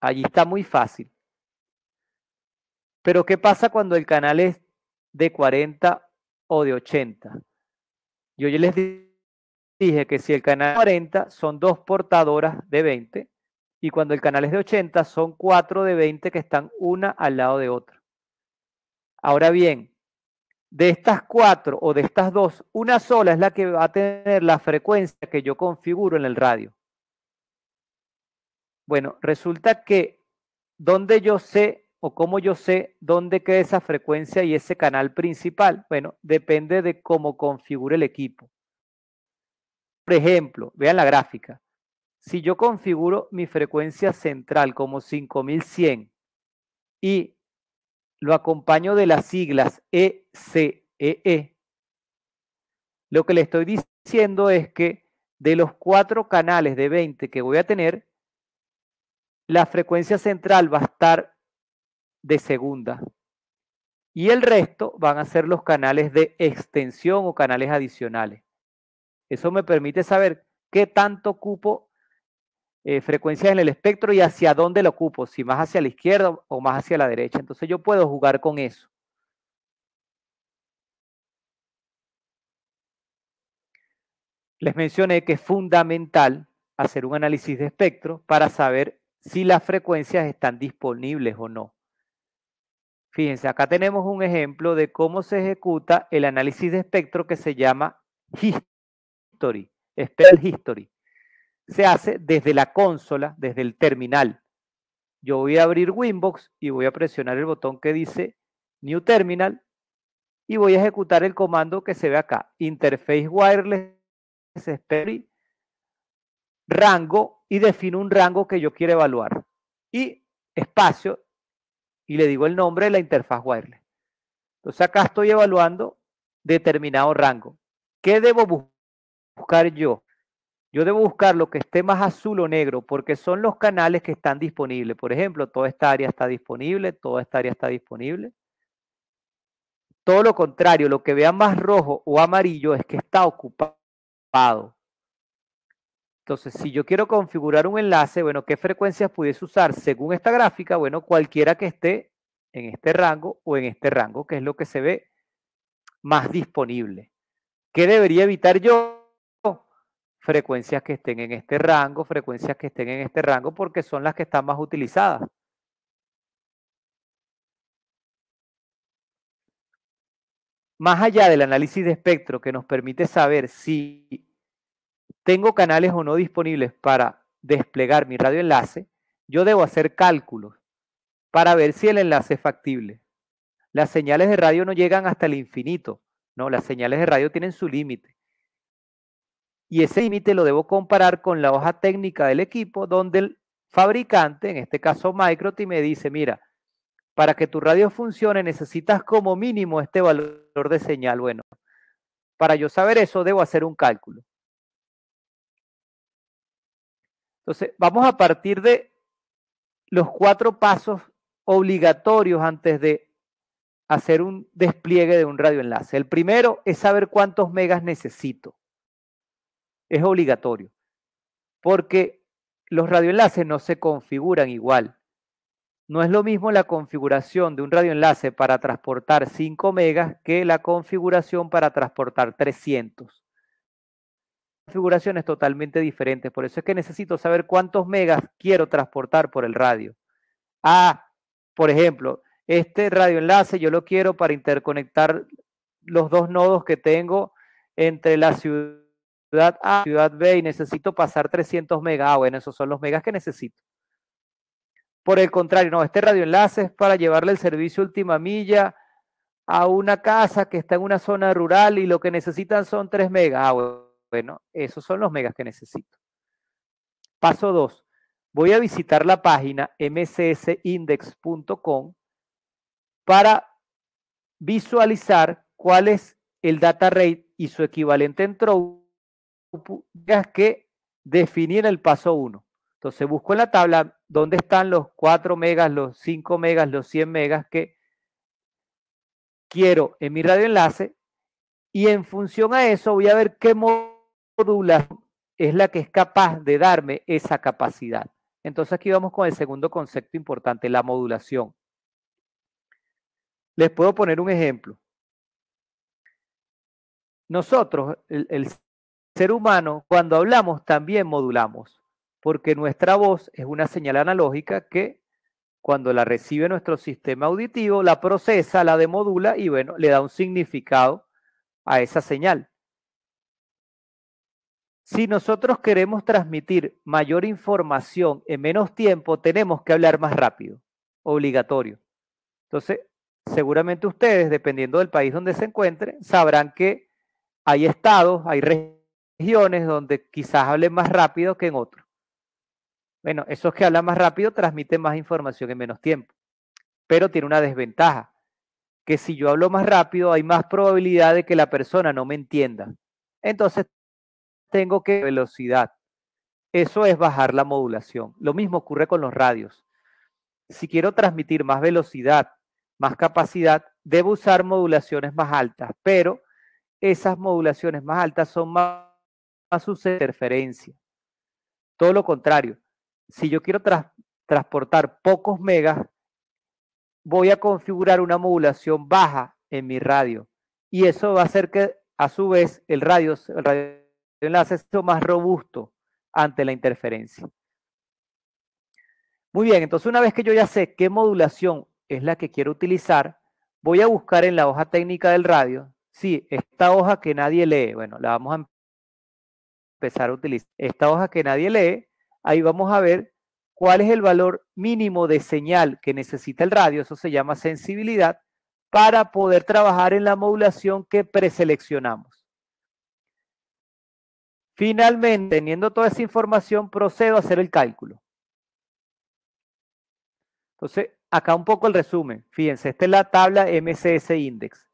Allí está muy fácil. Pero ¿qué pasa cuando el canal es de 40 o de 80. Yo ya les dije que si el canal es 40 son dos portadoras de 20 y cuando el canal es de 80 son cuatro de 20 que están una al lado de otra. Ahora bien, de estas cuatro o de estas dos, una sola es la que va a tener la frecuencia que yo configuro en el radio. Bueno, resulta que donde yo sé o cómo yo sé dónde queda esa frecuencia y ese canal principal? Bueno, depende de cómo configure el equipo. Por ejemplo, vean la gráfica. Si yo configuro mi frecuencia central como 5100 y lo acompaño de las siglas ECEE, e, e, lo que le estoy diciendo es que de los cuatro canales de 20 que voy a tener, la frecuencia central va a estar de segunda. Y el resto van a ser los canales de extensión o canales adicionales. Eso me permite saber qué tanto ocupo eh, frecuencias en el espectro y hacia dónde lo ocupo, si más hacia la izquierda o más hacia la derecha. Entonces yo puedo jugar con eso. Les mencioné que es fundamental hacer un análisis de espectro para saber si las frecuencias están disponibles o no. Fíjense, acá tenemos un ejemplo de cómo se ejecuta el análisis de espectro que se llama History, Spell History. Se hace desde la consola, desde el terminal. Yo voy a abrir Winbox y voy a presionar el botón que dice New Terminal y voy a ejecutar el comando que se ve acá, Interface Wireless Spell rango y defino un rango que yo quiero evaluar y espacio y le digo el nombre de la interfaz wireless. Entonces acá estoy evaluando determinado rango. ¿Qué debo buscar yo? Yo debo buscar lo que esté más azul o negro, porque son los canales que están disponibles. Por ejemplo, toda esta área está disponible, toda esta área está disponible. Todo lo contrario, lo que vea más rojo o amarillo es que está ocupado. Entonces, si yo quiero configurar un enlace, bueno, ¿qué frecuencias pudiese usar según esta gráfica? Bueno, cualquiera que esté en este rango o en este rango, que es lo que se ve más disponible. ¿Qué debería evitar yo? Frecuencias que estén en este rango, frecuencias que estén en este rango, porque son las que están más utilizadas. Más allá del análisis de espectro que nos permite saber si tengo canales o no disponibles para desplegar mi radioenlace, yo debo hacer cálculos para ver si el enlace es factible. Las señales de radio no llegan hasta el infinito, no, las señales de radio tienen su límite. Y ese límite lo debo comparar con la hoja técnica del equipo donde el fabricante, en este caso Microti, me dice, mira, para que tu radio funcione necesitas como mínimo este valor de señal. Bueno, para yo saber eso debo hacer un cálculo. Entonces, vamos a partir de los cuatro pasos obligatorios antes de hacer un despliegue de un radioenlace. El primero es saber cuántos megas necesito. Es obligatorio, porque los radioenlaces no se configuran igual. No es lo mismo la configuración de un radioenlace para transportar 5 megas que la configuración para transportar 300 configuraciones totalmente diferentes. Por eso es que necesito saber cuántos megas quiero transportar por el radio. Ah, por ejemplo, este radioenlace yo lo quiero para interconectar los dos nodos que tengo entre la ciudad A y ciudad B y necesito pasar 300 megas. Ah, bueno, esos son los megas que necesito. Por el contrario, no, este radioenlace es para llevarle el servicio última milla a una casa que está en una zona rural y lo que necesitan son 3 megas. Ah, bueno, esos son los megas que necesito. Paso 2. Voy a visitar la página mcsindex.com para visualizar cuál es el data rate y su equivalente en throughput que definí en el paso 1. Entonces busco en la tabla dónde están los 4 megas, los 5 megas, los 100 megas que quiero en mi radioenlace y en función a eso voy a ver qué modo modulación es la que es capaz de darme esa capacidad. Entonces aquí vamos con el segundo concepto importante, la modulación. Les puedo poner un ejemplo. Nosotros, el ser humano, cuando hablamos también modulamos, porque nuestra voz es una señal analógica que cuando la recibe nuestro sistema auditivo, la procesa, la demodula y bueno, le da un significado a esa señal. Si nosotros queremos transmitir mayor información en menos tiempo, tenemos que hablar más rápido, obligatorio. Entonces, seguramente ustedes, dependiendo del país donde se encuentren, sabrán que hay estados, hay regiones donde quizás hablen más rápido que en otros. Bueno, esos que hablan más rápido transmiten más información en menos tiempo, pero tiene una desventaja, que si yo hablo más rápido hay más probabilidad de que la persona no me entienda. Entonces tengo que velocidad. Eso es bajar la modulación. Lo mismo ocurre con los radios. Si quiero transmitir más velocidad, más capacidad, debo usar modulaciones más altas, pero esas modulaciones más altas son más, más su interferencia. Todo lo contrario, si yo quiero transportar pocos megas, voy a configurar una modulación baja en mi radio y eso va a hacer que a su vez el radio un acceso más robusto ante la interferencia. Muy bien, entonces una vez que yo ya sé qué modulación es la que quiero utilizar, voy a buscar en la hoja técnica del radio, sí, esta hoja que nadie lee, bueno, la vamos a empezar a utilizar. Esta hoja que nadie lee, ahí vamos a ver cuál es el valor mínimo de señal que necesita el radio, eso se llama sensibilidad, para poder trabajar en la modulación que preseleccionamos. Finalmente, teniendo toda esa información, procedo a hacer el cálculo. Entonces, acá un poco el resumen. Fíjense, esta es la tabla MCS Index.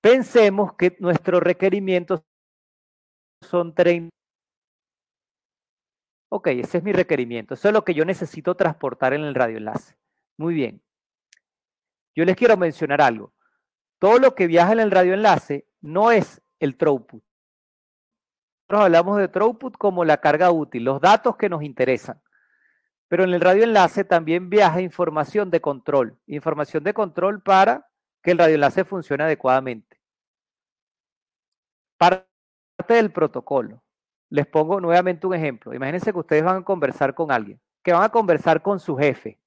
Pensemos que nuestros requerimientos son 30. Ok, ese es mi requerimiento. Eso es lo que yo necesito transportar en el radioenlace. Muy bien. Yo les quiero mencionar algo. Todo lo que viaja en el radioenlace no es el throughput hablamos de throughput como la carga útil, los datos que nos interesan. Pero en el radioenlace también viaja información de control, información de control para que el radioenlace funcione adecuadamente. Parte del protocolo. Les pongo nuevamente un ejemplo. Imagínense que ustedes van a conversar con alguien, que van a conversar con su jefe.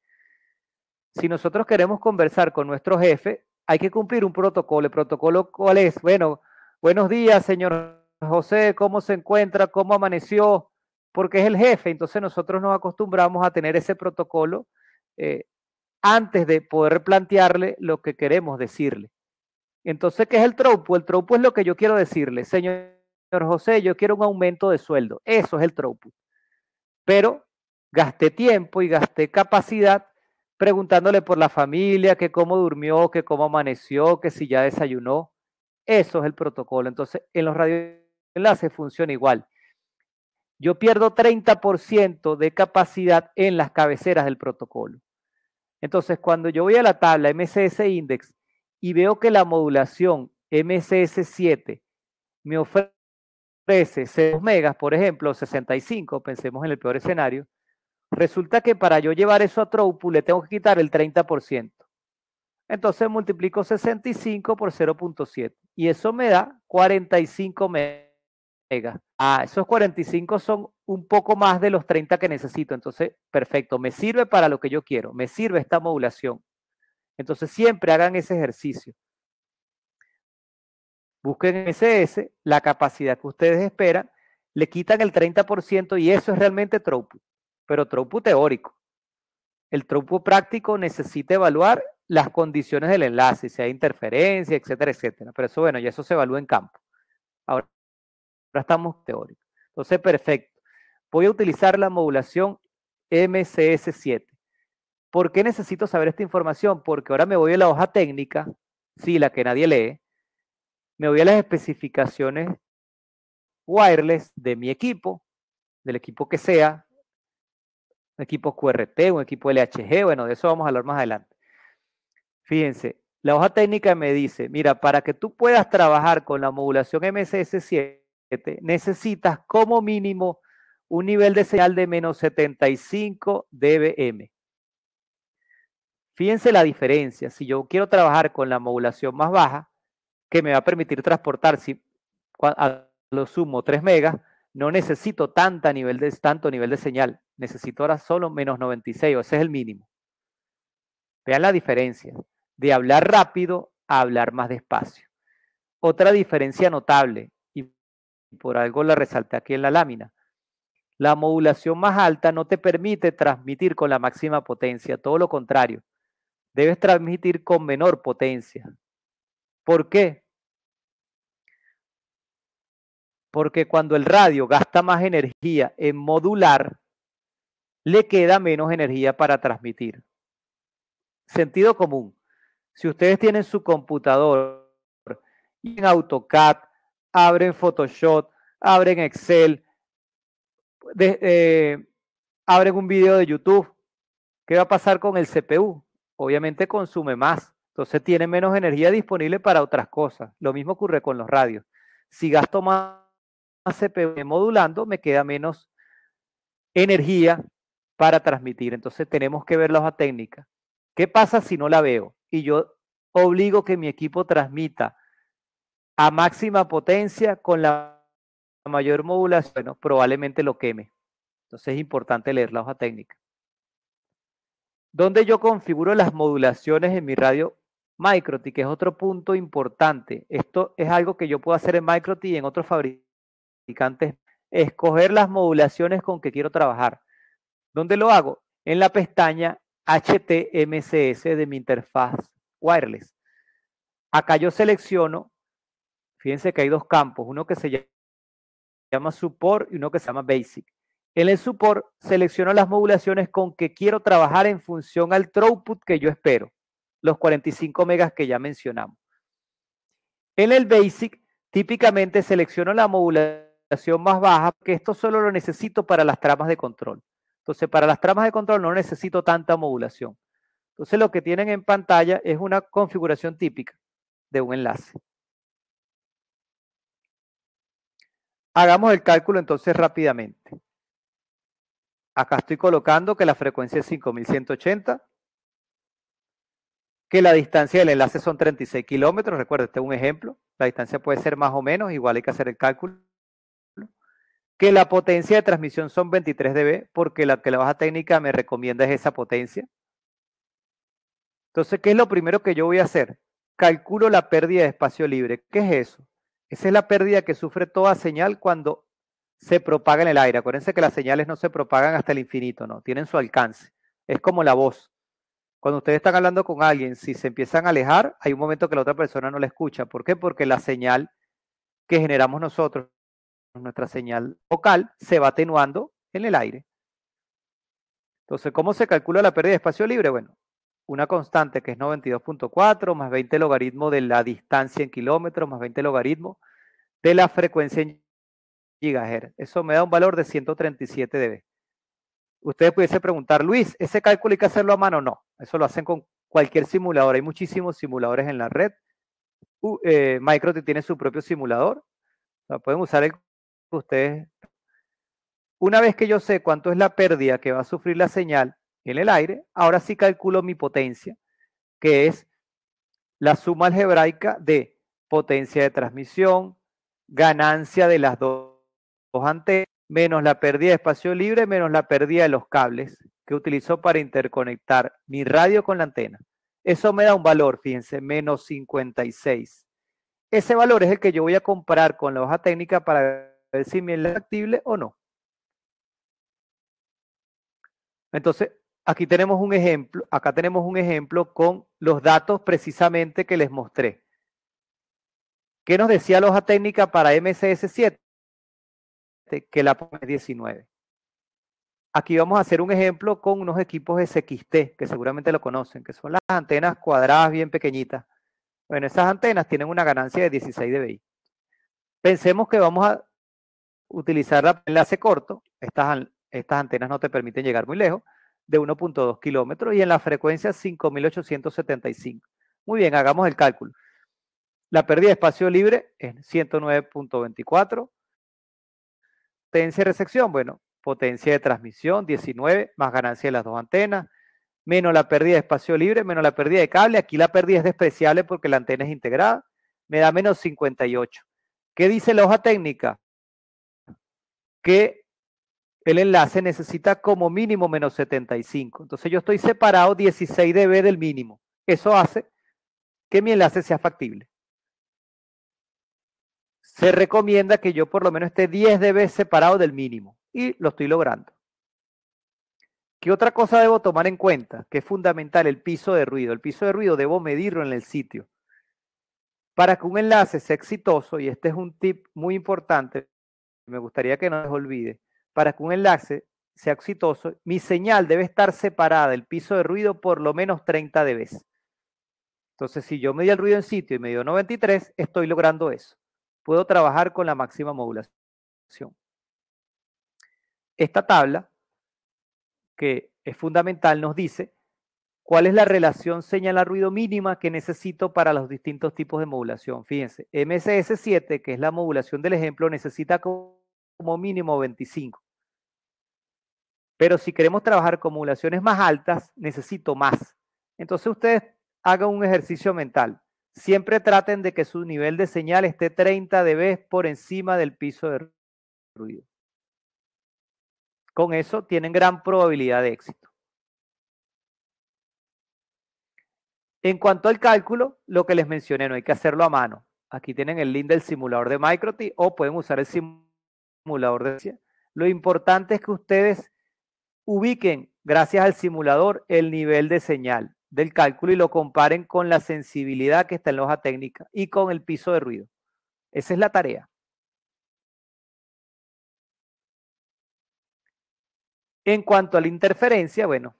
Si nosotros queremos conversar con nuestro jefe, hay que cumplir un protocolo. ¿El protocolo cuál es? Bueno, buenos días, señor José, ¿cómo se encuentra? ¿Cómo amaneció? Porque es el jefe, entonces nosotros nos acostumbramos a tener ese protocolo eh, antes de poder plantearle lo que queremos decirle. Entonces, ¿qué es el tropo? El tropo es lo que yo quiero decirle. Señor José, yo quiero un aumento de sueldo. Eso es el tropo. Pero gasté tiempo y gasté capacidad preguntándole por la familia, que cómo durmió, que cómo amaneció, que si ya desayunó. Eso es el protocolo. Entonces, en los radios Enlace funciona igual. Yo pierdo 30% de capacidad en las cabeceras del protocolo. Entonces, cuando yo voy a la tabla MCS Index y veo que la modulación MCS7 me ofrece 6 megas, por ejemplo, 65, pensemos en el peor escenario, resulta que para yo llevar eso a throughput le tengo que quitar el 30%. Entonces multiplico 65 por 0.7 y eso me da 45 megas. Ah, esos 45 son un poco más de los 30 que necesito. Entonces, perfecto, me sirve para lo que yo quiero, me sirve esta modulación. Entonces, siempre hagan ese ejercicio. Busquen en SS la capacidad que ustedes esperan, le quitan el 30% y eso es realmente throughput, pero throughput teórico. El throughput práctico necesita evaluar las condiciones del enlace, si hay interferencia, etcétera, etcétera. Pero eso, bueno, ya eso se evalúa en campo. Ahora, Ahora estamos teóricos. Entonces, perfecto. Voy a utilizar la modulación MCS7. ¿Por qué necesito saber esta información? Porque ahora me voy a la hoja técnica, sí, la que nadie lee, me voy a las especificaciones wireless de mi equipo, del equipo que sea, un equipo QRT, un equipo LHG, bueno, de eso vamos a hablar más adelante. Fíjense, la hoja técnica me dice, mira, para que tú puedas trabajar con la modulación mcs 7 necesitas como mínimo un nivel de señal de menos 75 dBm. Fíjense la diferencia. Si yo quiero trabajar con la modulación más baja, que me va a permitir transportar si, lo sumo 3 megas, no necesito tanto nivel de señal. Necesito ahora solo menos 96, o ese es el mínimo. Vean la diferencia. De hablar rápido a hablar más despacio. Otra diferencia notable por algo la resalté aquí en la lámina. La modulación más alta no te permite transmitir con la máxima potencia, todo lo contrario. Debes transmitir con menor potencia. ¿Por qué? Porque cuando el radio gasta más energía en modular, le queda menos energía para transmitir. Sentido común. Si ustedes tienen su computador y en AutoCAD abren Photoshop, abren Excel, eh, abren un video de YouTube. ¿Qué va a pasar con el CPU? Obviamente consume más, entonces tiene menos energía disponible para otras cosas. Lo mismo ocurre con los radios. Si gasto más CPU modulando, me queda menos energía para transmitir. Entonces tenemos que ver la hoja técnica. ¿Qué pasa si no la veo? Y yo obligo que mi equipo transmita a máxima potencia con la mayor modulación, probablemente lo queme. Entonces es importante leer la hoja técnica. ¿Dónde yo configuro las modulaciones en mi radio Microti? que es otro punto importante. Esto es algo que yo puedo hacer en MicroT y en otros fabricantes. Escoger las modulaciones con que quiero trabajar. ¿Dónde lo hago? En la pestaña HTMCS de mi interfaz wireless. Acá yo selecciono Fíjense que hay dos campos, uno que se llama support y uno que se llama basic. En el support selecciono las modulaciones con que quiero trabajar en función al throughput que yo espero, los 45 megas que ya mencionamos. En el basic típicamente selecciono la modulación más baja, que esto solo lo necesito para las tramas de control. Entonces, para las tramas de control no necesito tanta modulación. Entonces, lo que tienen en pantalla es una configuración típica de un enlace. Hagamos el cálculo entonces rápidamente. Acá estoy colocando que la frecuencia es 5180, que la distancia del enlace son 36 kilómetros. Recuerda, este es un ejemplo. La distancia puede ser más o menos, igual hay que hacer el cálculo. Que la potencia de transmisión son 23 dB, porque la que la baja técnica me recomienda es esa potencia. Entonces, ¿qué es lo primero que yo voy a hacer? Calculo la pérdida de espacio libre. ¿Qué es eso? Esa es la pérdida que sufre toda señal cuando se propaga en el aire. Acuérdense que las señales no se propagan hasta el infinito, ¿no? Tienen su alcance. Es como la voz. Cuando ustedes están hablando con alguien, si se empiezan a alejar, hay un momento que la otra persona no la escucha. ¿Por qué? Porque la señal que generamos nosotros, nuestra señal vocal, se va atenuando en el aire. Entonces, ¿cómo se calcula la pérdida de espacio libre? Bueno, una constante que es 92.4 más 20 logaritmo de la distancia en kilómetros más 20 logaritmo de la frecuencia en gigahertz. Eso me da un valor de 137 dB. Ustedes pudiesen preguntar, Luis, ¿ese cálculo hay que hacerlo a mano? No, eso lo hacen con cualquier simulador. Hay muchísimos simuladores en la red. Eh, Micro tiene su propio simulador. O pueden usar el ustedes. Una vez que yo sé cuánto es la pérdida que va a sufrir la señal, en el aire, ahora sí calculo mi potencia, que es la suma algebraica de potencia de transmisión, ganancia de las dos, antenas, menos la pérdida de espacio libre, menos la pérdida de los cables que utilizo para interconectar mi radio con la antena. Eso me da un valor, fíjense, menos 56. Ese valor es el que yo voy a comparar con la hoja técnica para ver si me es factible o no. Entonces, Aquí tenemos un ejemplo, acá tenemos un ejemplo con los datos precisamente que les mostré. ¿Qué nos decía la hoja técnica para mss 7 Que la es 19. Aquí vamos a hacer un ejemplo con unos equipos SXT, que seguramente lo conocen, que son las antenas cuadradas bien pequeñitas. Bueno, esas antenas tienen una ganancia de 16 dBi. Pensemos que vamos a utilizar el enlace corto. Estas, estas antenas no te permiten llegar muy lejos de 1.2 kilómetros y en la frecuencia 5875. Muy bien, hagamos el cálculo. La pérdida de espacio libre es 109.24. Potencia de recepción, bueno, potencia de transmisión 19, más ganancia de las dos antenas, menos la pérdida de espacio libre, menos la pérdida de cable. Aquí la pérdida es despreciable porque la antena es integrada. Me da menos 58. ¿Qué dice la hoja técnica? Que el enlace necesita como mínimo menos 75. Entonces yo estoy separado 16 dB del mínimo. Eso hace que mi enlace sea factible. Se recomienda que yo por lo menos esté 10 dB separado del mínimo y lo estoy logrando. ¿Qué otra cosa debo tomar en cuenta? Que es fundamental el piso de ruido. El piso de ruido debo medirlo en el sitio. Para que un enlace sea exitoso, y este es un tip muy importante, me gustaría que no se olvide, para que un enlace sea exitoso, mi señal debe estar separada del piso de ruido por lo menos 30 dB. Entonces, si yo medí el ruido en sitio y me dio 93, estoy logrando eso. Puedo trabajar con la máxima modulación. Esta tabla, que es fundamental, nos dice cuál es la relación señal-ruido a mínima que necesito para los distintos tipos de modulación. Fíjense, MSS7, que es la modulación del ejemplo, necesita como mínimo 25. Pero si queremos trabajar con modulaciones más altas, necesito más. Entonces ustedes hagan un ejercicio mental. Siempre traten de que su nivel de señal esté 30 dB por encima del piso de ruido. Con eso tienen gran probabilidad de éxito. En cuanto al cálculo, lo que les mencioné, no hay que hacerlo a mano. Aquí tienen el link del simulador de MicroT o pueden usar el simulador de... Lo importante es que ustedes ubiquen, gracias al simulador, el nivel de señal del cálculo y lo comparen con la sensibilidad que está en la hoja técnica y con el piso de ruido. Esa es la tarea. En cuanto a la interferencia, bueno,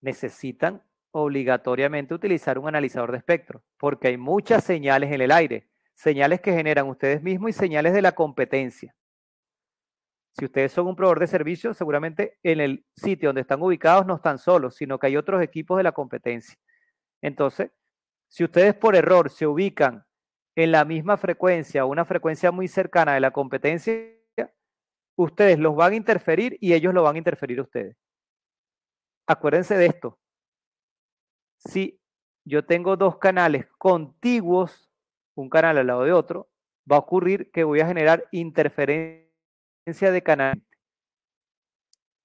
necesitan obligatoriamente utilizar un analizador de espectro, porque hay muchas señales en el aire, señales que generan ustedes mismos y señales de la competencia. Si ustedes son un proveedor de servicios, seguramente en el sitio donde están ubicados no están solos, sino que hay otros equipos de la competencia. Entonces, si ustedes por error se ubican en la misma frecuencia o una frecuencia muy cercana de la competencia, ustedes los van a interferir y ellos lo van a interferir ustedes. Acuérdense de esto. Si yo tengo dos canales contiguos, un canal al lado de otro, va a ocurrir que voy a generar interferencia de canal.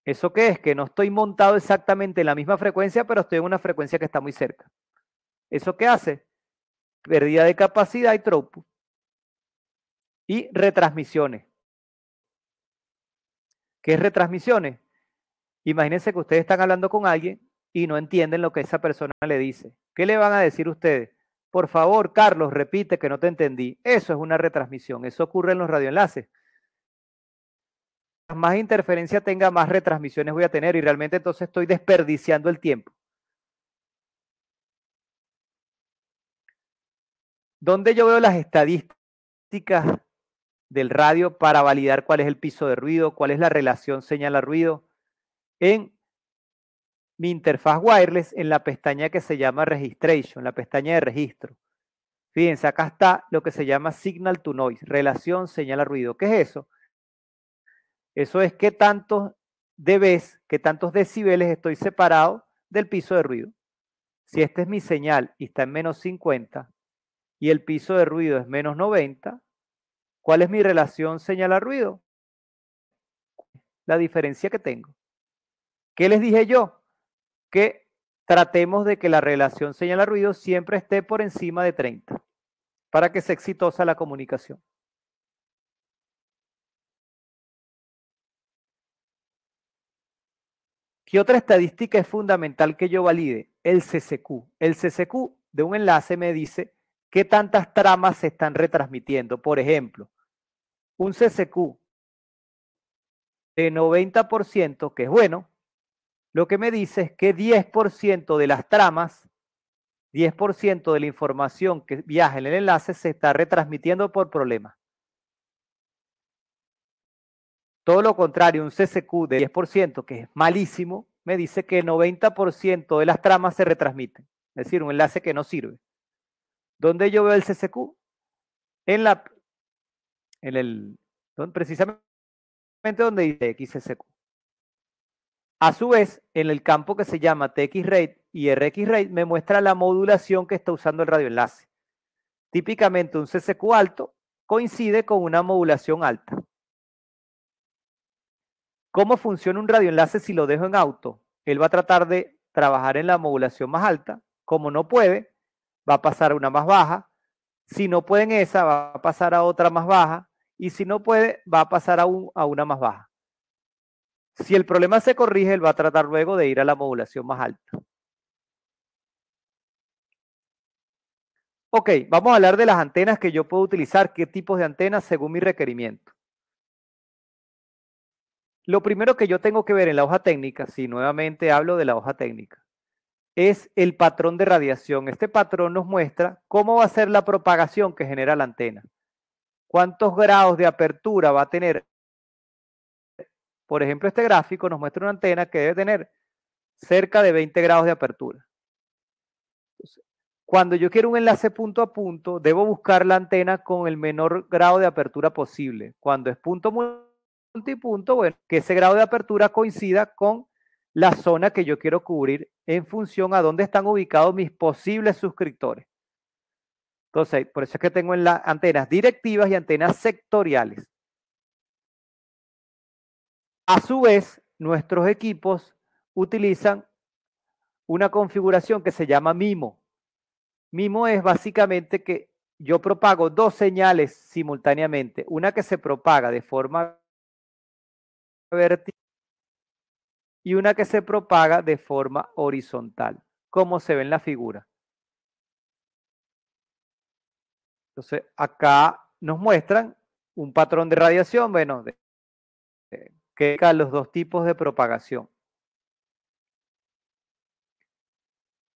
¿Eso qué es? Que no estoy montado exactamente en la misma frecuencia, pero estoy en una frecuencia que está muy cerca. ¿Eso qué hace? Pérdida de capacidad y tropo. Y retransmisiones. ¿Qué es retransmisiones? Imagínense que ustedes están hablando con alguien y no entienden lo que esa persona le dice. ¿Qué le van a decir ustedes? Por favor, Carlos, repite que no te entendí. Eso es una retransmisión. Eso ocurre en los radioenlaces más interferencia tenga, más retransmisiones voy a tener y realmente entonces estoy desperdiciando el tiempo. ¿Dónde yo veo las estadísticas del radio para validar cuál es el piso de ruido, cuál es la relación señal-ruido? En mi interfaz wireless, en la pestaña que se llama Registration, la pestaña de registro. Fíjense, acá está lo que se llama Signal to Noise, relación señal-ruido. ¿Qué es eso? Eso es qué tantos dBs, qué tantos decibeles estoy separado del piso de ruido. Si esta es mi señal y está en menos 50 y el piso de ruido es menos 90, ¿cuál es mi relación señal a ruido? La diferencia que tengo. ¿Qué les dije yo? Que tratemos de que la relación señal a ruido siempre esté por encima de 30 para que sea exitosa la comunicación. Y otra estadística es fundamental que yo valide? El CCQ. El CCQ de un enlace me dice qué tantas tramas se están retransmitiendo. Por ejemplo, un CCQ de 90%, que es bueno, lo que me dice es que 10% de las tramas, 10% de la información que viaja en el enlace se está retransmitiendo por problemas. Todo lo contrario, un CCQ de 10%, que es malísimo, me dice que el 90% de las tramas se retransmiten. Es decir, un enlace que no sirve. ¿Dónde yo veo el CCQ? En la. En el. Precisamente donde dice XCQ. A su vez, en el campo que se llama TXRate y RXRate, rate me muestra la modulación que está usando el radioenlace. Típicamente, un CCQ alto coincide con una modulación alta. ¿Cómo funciona un radioenlace si lo dejo en auto? Él va a tratar de trabajar en la modulación más alta. Como no puede, va a pasar a una más baja. Si no puede en esa, va a pasar a otra más baja. Y si no puede, va a pasar a, una más baja. Si el problema se corrige, él va a tratar luego de ir a la modulación más alta. Ok, vamos a hablar de las antenas que yo puedo utilizar, qué tipos de antenas según mi requerimiento. Lo primero que yo tengo que ver en la hoja técnica, si nuevamente hablo de la hoja técnica, es el patrón de radiación. Este patrón nos muestra cómo va a ser la propagación que genera la antena. ¿Cuántos grados de apertura va a tener? Por ejemplo, este gráfico nos muestra una antena que debe tener cerca de 20 grados de apertura. cuando yo quiero un enlace punto a punto, debo buscar la antena con el menor grado de apertura posible. Cuando es punto multipunto, bueno, que ese grado de apertura coincida con la zona que yo quiero cubrir en función a dónde están ubicados mis posibles suscriptores. Entonces, por eso es que tengo en las antenas directivas y antenas sectoriales. A su vez, nuestros equipos utilizan una configuración que se llama MIMO. MIMO es básicamente que yo propago dos señales simultáneamente, una que se propaga de forma vertical y una que se propaga de forma horizontal, como se ve en la figura. Entonces, acá nos muestran un patrón de radiación, bueno, de, de, eh, los dos tipos de propagación.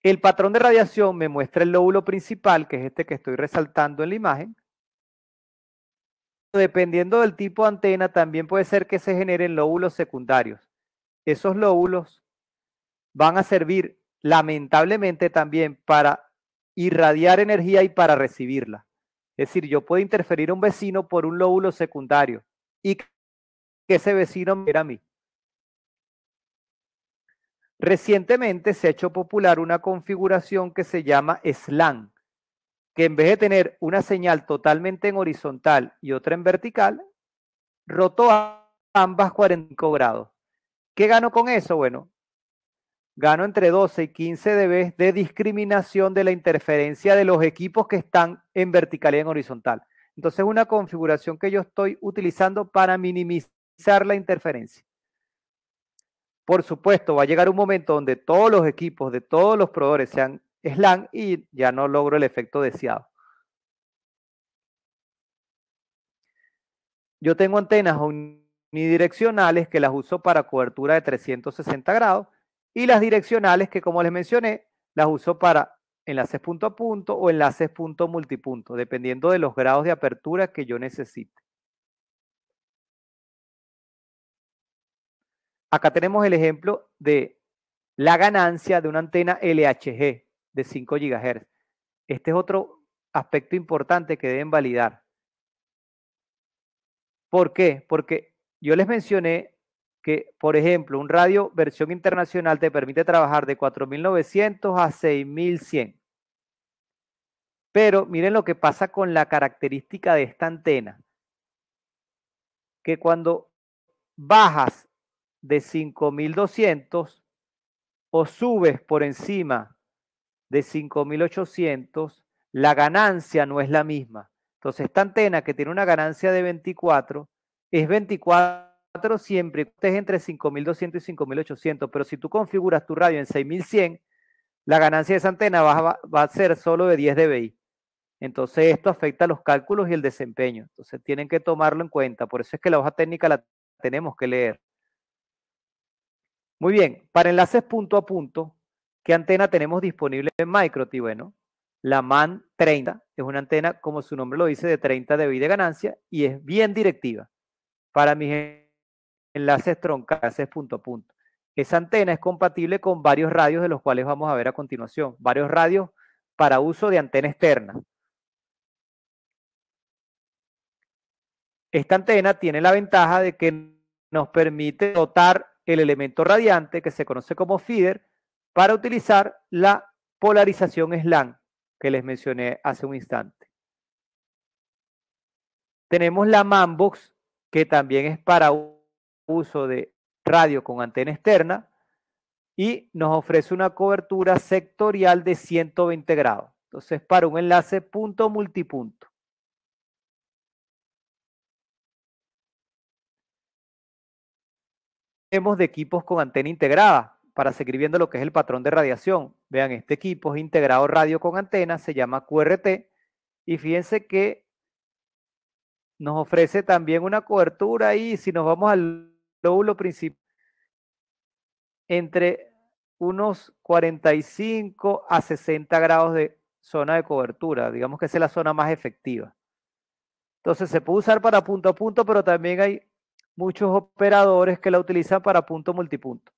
El patrón de radiación me muestra el lóbulo principal, que es este que estoy resaltando en la imagen, dependiendo del tipo de antena, también puede ser que se generen lóbulos secundarios. Esos lóbulos van a servir lamentablemente también para irradiar energía y para recibirla. Es decir, yo puedo interferir a un vecino por un lóbulo secundario y que ese vecino me a mí. Recientemente se ha hecho popular una configuración que se llama SLAN, que en vez de tener una señal totalmente en horizontal y otra en vertical, rotó a ambas 45 grados. ¿Qué gano con eso? Bueno, gano entre 12 y 15 dB de discriminación de la interferencia de los equipos que están en vertical y en horizontal. Entonces, una configuración que yo estoy utilizando para minimizar la interferencia. Por supuesto, va a llegar un momento donde todos los equipos de todos los proveedores sean Slang y ya no logro el efecto deseado. Yo tengo antenas unidireccionales que las uso para cobertura de 360 grados y las direccionales que como les mencioné las uso para enlaces punto a punto o enlaces punto multipunto, dependiendo de los grados de apertura que yo necesite. Acá tenemos el ejemplo de la ganancia de una antena LHG de 5 GHz. Este es otro aspecto importante que deben validar. ¿Por qué? Porque yo les mencioné que, por ejemplo, un radio versión internacional te permite trabajar de 4900 a 6100. Pero miren lo que pasa con la característica de esta antena. Que cuando bajas de 5200 o subes por encima de 5.800, la ganancia no es la misma. Entonces, esta antena que tiene una ganancia de 24 es 24 siempre, es entre 5.200 y 5.800, pero si tú configuras tu radio en 6.100, la ganancia de esa antena va a, va a ser solo de 10 dBi. Entonces, esto afecta los cálculos y el desempeño. Entonces, tienen que tomarlo en cuenta. Por eso es que la hoja técnica la tenemos que leer. Muy bien, para enlaces punto a punto, ¿Qué antena tenemos disponible en MicroT? Bueno, la MAN 30 es una antena, como su nombre lo dice, de 30 vida de ganancia y es bien directiva para mis enlaces troncales, punto a punto. Esa antena es compatible con varios radios de los cuales vamos a ver a continuación, varios radios para uso de antena externa. Esta antena tiene la ventaja de que nos permite dotar el elemento radiante que se conoce como feeder para utilizar la polarización SLAN que les mencioné hace un instante. Tenemos la MAMBOX, que también es para uso de radio con antena externa y nos ofrece una cobertura sectorial de 120 grados. Entonces, para un enlace punto multipunto. Tenemos de equipos con antena integrada, para seguir viendo lo que es el patrón de radiación. Vean, este equipo es integrado radio con antena, se llama QRT, y fíjense que nos ofrece también una cobertura y si nos vamos al lóbulo principal, entre unos 45 a 60 grados de zona de cobertura, digamos que es la zona más efectiva. Entonces se puede usar para punto a punto, pero también hay muchos operadores que la utilizan para punto multipunto.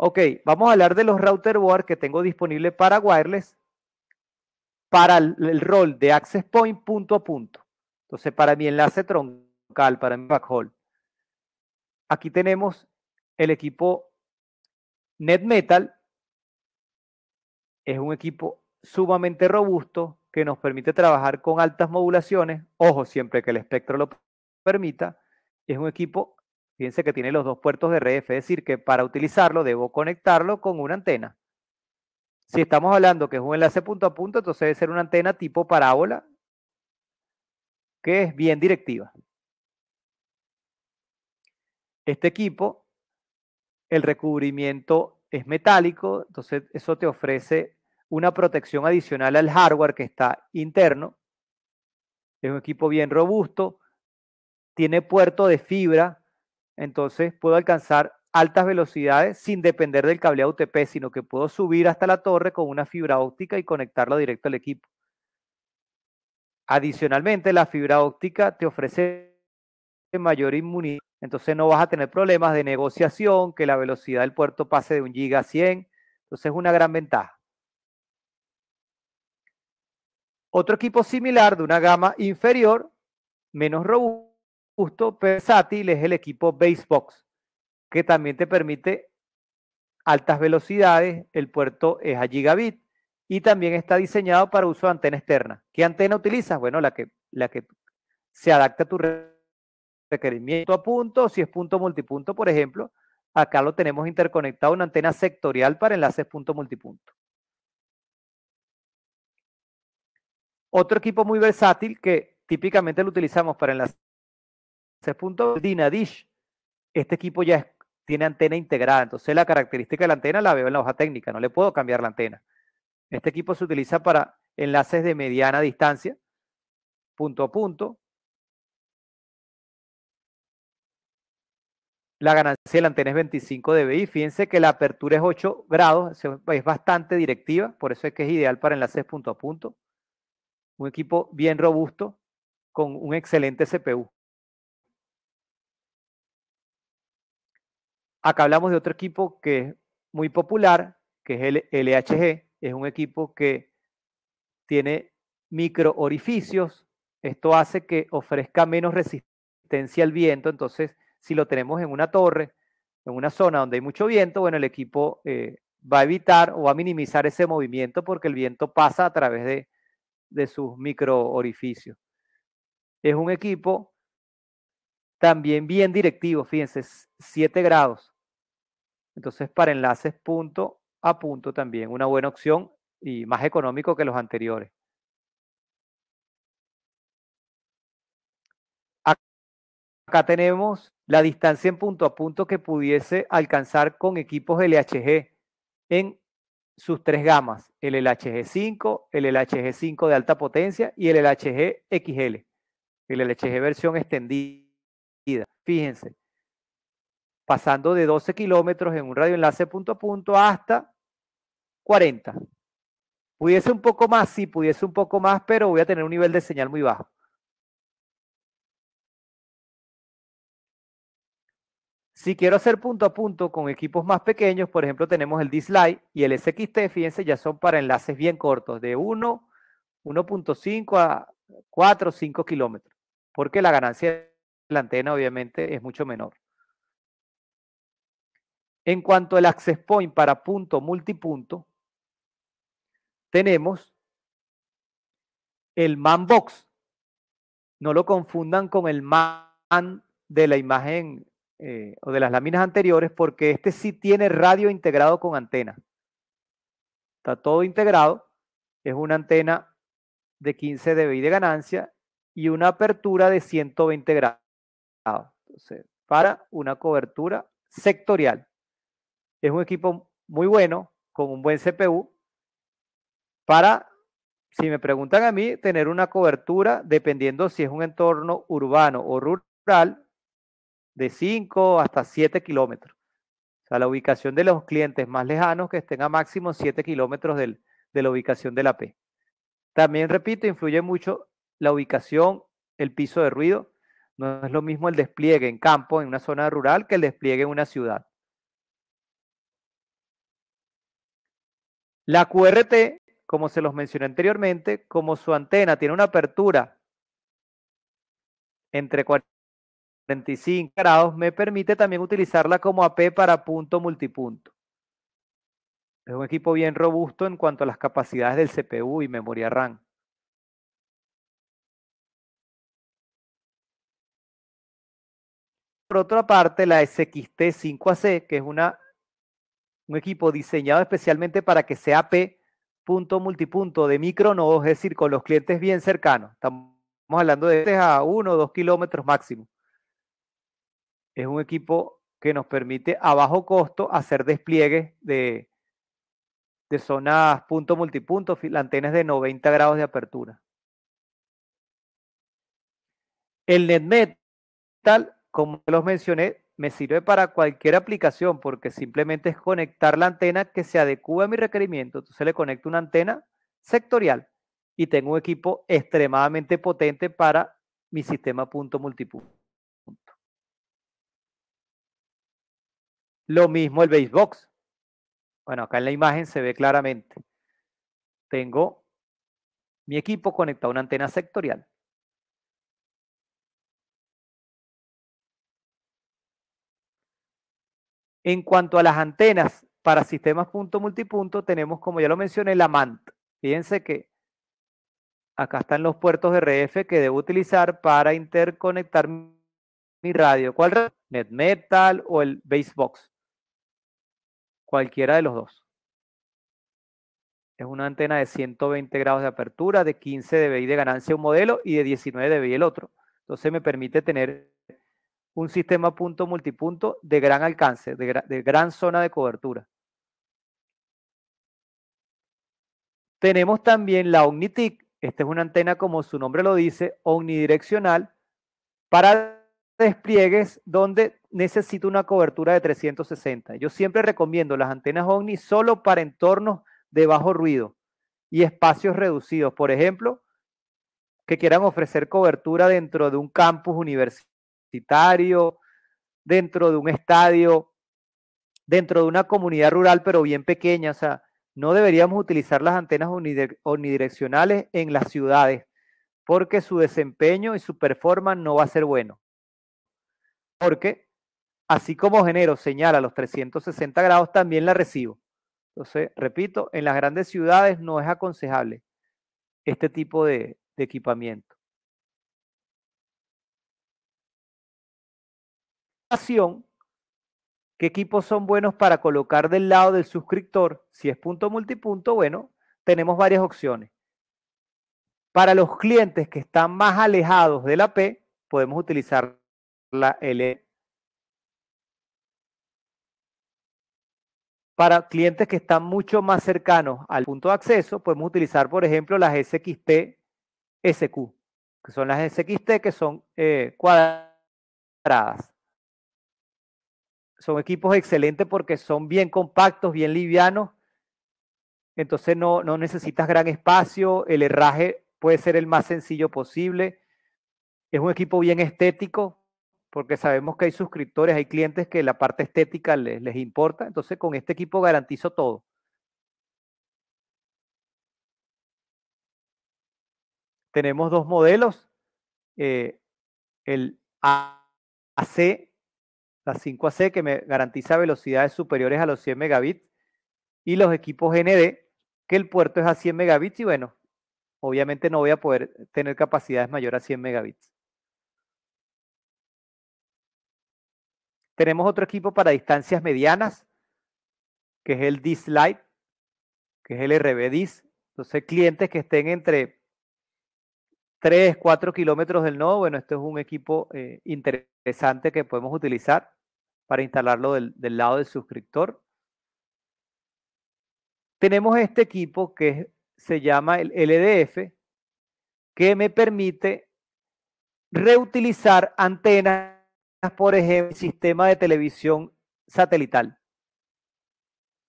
Ok, vamos a hablar de los router board que tengo disponible para wireless para el, el, rol de access point punto a punto. Entonces, para mi enlace troncal, para mi backhaul. Aquí tenemos el equipo NetMetal. Es un equipo sumamente robusto que nos permite trabajar con altas modulaciones. Ojo, siempre que el espectro lo permita. Es un equipo Fíjense que tiene los dos puertos de RF, es decir, que para utilizarlo debo conectarlo con una antena. Si estamos hablando que es un enlace punto a punto, entonces debe ser una antena tipo parábola que es bien directiva. Este equipo, el recubrimiento es metálico, entonces eso te ofrece una protección adicional al hardware que está interno. Es un equipo bien robusto, tiene puerto de fibra entonces puedo alcanzar altas velocidades sin depender del cableado UTP, sino que puedo subir hasta la torre con una fibra óptica y conectarla directo al equipo. Adicionalmente, la fibra óptica te ofrece mayor inmunidad, entonces no vas a tener problemas de negociación, que la velocidad del puerto pase de un giga a 100, entonces es una gran ventaja. Otro equipo similar de una gama inferior, menos robusto, Justo versátil es el equipo Basebox, que también te permite altas velocidades, el puerto es a gigabit y también está diseñado para uso de antena externa. ¿Qué antena utilizas? Bueno, la que, la que se adapta a tu requerimiento a punto, si es punto multipunto, por ejemplo, acá lo tenemos interconectado una antena sectorial para enlaces punto multipunto. Otro equipo muy versátil que típicamente lo utilizamos para enlaces Dinadish. Este equipo ya tiene antena integrada, entonces la característica de la antena la veo en la hoja técnica, no le puedo cambiar la antena. Este equipo se utiliza para enlaces de mediana distancia, punto a punto. La ganancia de la antena es 25 dBi. Fíjense que la apertura es 8 grados, es bastante directiva, por eso es que es ideal para enlaces punto a punto. Un equipo bien robusto con un excelente CPU. Acá hablamos de otro equipo que es muy popular, que es el LHG. Es un equipo que tiene micro orificios. Esto hace que ofrezca menos resistencia al viento. Entonces, si lo tenemos en una torre, en una zona donde hay mucho viento, bueno, el equipo eh, va a evitar o va a minimizar ese movimiento porque el viento pasa a través de, de sus micro orificios. Es un equipo también bien directivo, fíjense, 7 grados. Entonces, para enlaces punto a punto también, una buena opción y más económico que los anteriores. Acá tenemos la distancia en punto a punto que pudiese alcanzar con equipos LHG en sus tres gamas, el LHG5, el LHG5 de alta potencia y el LHG XL, el LHG versión extendida. Fíjense, pasando de 12 kilómetros en un enlace punto a punto hasta 40. Pudiese un poco más, sí, pudiese un poco más, pero voy a tener un nivel de señal muy bajo. Si quiero hacer punto a punto con equipos más pequeños, por ejemplo, tenemos el Dislike y el SXT, fíjense, ya son para enlaces bien cortos, de 1, 1.5 a 4, 5 kilómetros, porque la ganancia la antena obviamente es mucho menor. En cuanto al access point para punto multipunto, tenemos el man box. No lo confundan con el man de la imagen eh, o de las láminas anteriores, porque este sí tiene radio integrado con antena. Está todo integrado. Es una antena de 15 dB de ganancia y una apertura de 120 grados para una cobertura sectorial. Es un equipo muy bueno, con un buen CPU, para, si me preguntan a mí, tener una cobertura, dependiendo si es un entorno urbano o rural, de 5 hasta 7 kilómetros. O sea, la ubicación de los clientes más lejanos que estén a máximo 7 kilómetros de la ubicación de la P. También, repito, influye mucho la ubicación, el piso de ruido no es lo mismo el despliegue en campo, en una zona rural, que el despliegue en una ciudad. La QRT, como se los mencioné anteriormente, como su antena tiene una apertura entre 45 grados, me permite también utilizarla como AP para punto multipunto. Es un equipo bien robusto en cuanto a las capacidades del CPU y memoria RAM. por otra parte, la SXT5AC, que es una, un equipo diseñado especialmente para que sea P punto multipunto de micronodos, es decir, con los clientes bien cercanos. Estamos hablando de este a 1 o 2 kilómetros máximo. Es un equipo que nos permite a bajo costo hacer despliegues de, de zonas punto multipunto, antenas de 90 grados de apertura. El NetMetal como los mencioné, me sirve para cualquier aplicación porque simplemente es conectar la antena que se adecue a mi requerimiento. Entonces le conecto una antena sectorial y tengo un equipo extremadamente potente para mi sistema punto multipunto. Lo mismo el Basebox. Bueno, acá en la imagen se ve claramente. Tengo mi equipo conectado a una antena sectorial. En cuanto a las antenas para sistemas punto multipunto, tenemos, como ya lo mencioné, la MANT. Fíjense que acá están los puertos RF que debo utilizar para interconectar mi radio. ¿Cuál radio? NetMetal o el Basebox. Cualquiera de los dos. Es una antena de 120 grados de apertura, de 15 dBi de ganancia un modelo y de 19 dBi el otro. Entonces me permite tener un sistema punto-multipunto de gran alcance, de, gran zona de cobertura. Tenemos también la OmniTIC, esta es una antena como su nombre lo dice, omnidireccional, para despliegues donde necesito una cobertura de 360. Yo siempre recomiendo las antenas Omni solo para entornos de bajo ruido y espacios reducidos, por ejemplo, que quieran ofrecer cobertura dentro de un campus universitario dentro de un estadio, dentro de una comunidad rural, pero bien pequeña. O sea, no deberíamos utilizar las antenas unidireccionales en las ciudades, porque su desempeño y su performance no va a ser bueno. Porque así como genero señala los 360 grados, también la recibo. Entonces, repito, en las grandes ciudades no es aconsejable este tipo de equipamiento. qué equipos son buenos para colocar del lado del suscriptor. Si es punto multipunto, bueno, tenemos varias opciones. Para los clientes que están más alejados de la P, podemos utilizar la L. Para clientes que están mucho más cercanos al punto de acceso, podemos utilizar, por ejemplo, las SXT SQ, que son las SXT que son eh, cuadradas son equipos excelentes porque son bien compactos, bien livianos. Entonces no, necesitas gran espacio, el herraje puede ser el más sencillo posible. Es un equipo bien estético, porque sabemos que hay suscriptores, hay clientes que la parte estética les, importa. Entonces, con este equipo garantizo todo. Tenemos dos modelos, eh, el AC la 5AC que me garantiza velocidades superiores a los 100 megabits y los equipos ND que el puerto es a 100 megabits y bueno, obviamente no voy a poder tener capacidades mayores a 100 megabits. Tenemos otro equipo para distancias medianas, que es el dis que es el RBDIS. Entonces, clientes que estén entre 3, 4 kilómetros del nodo, bueno, este es un equipo eh, interesante que podemos utilizar para instalarlo del, lado del suscriptor. Tenemos este equipo que se llama el LDF, que me permite reutilizar antenas, por ejemplo, sistema de televisión satelital.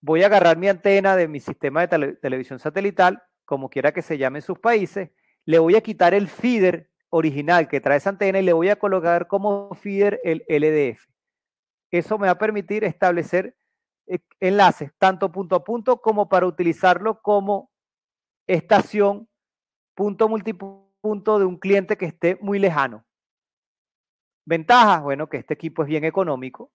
Voy a agarrar mi antena de mi sistema de televisión satelital, como quiera que se llame en sus países, le voy a quitar el feeder original que trae esa antena y le voy a colocar como feeder el LDF. Eso me va a permitir establecer eh, enlaces, tanto punto a punto como para utilizarlo como estación, punto multipunto de un cliente que esté muy lejano. Ventajas, bueno, que este equipo es bien económico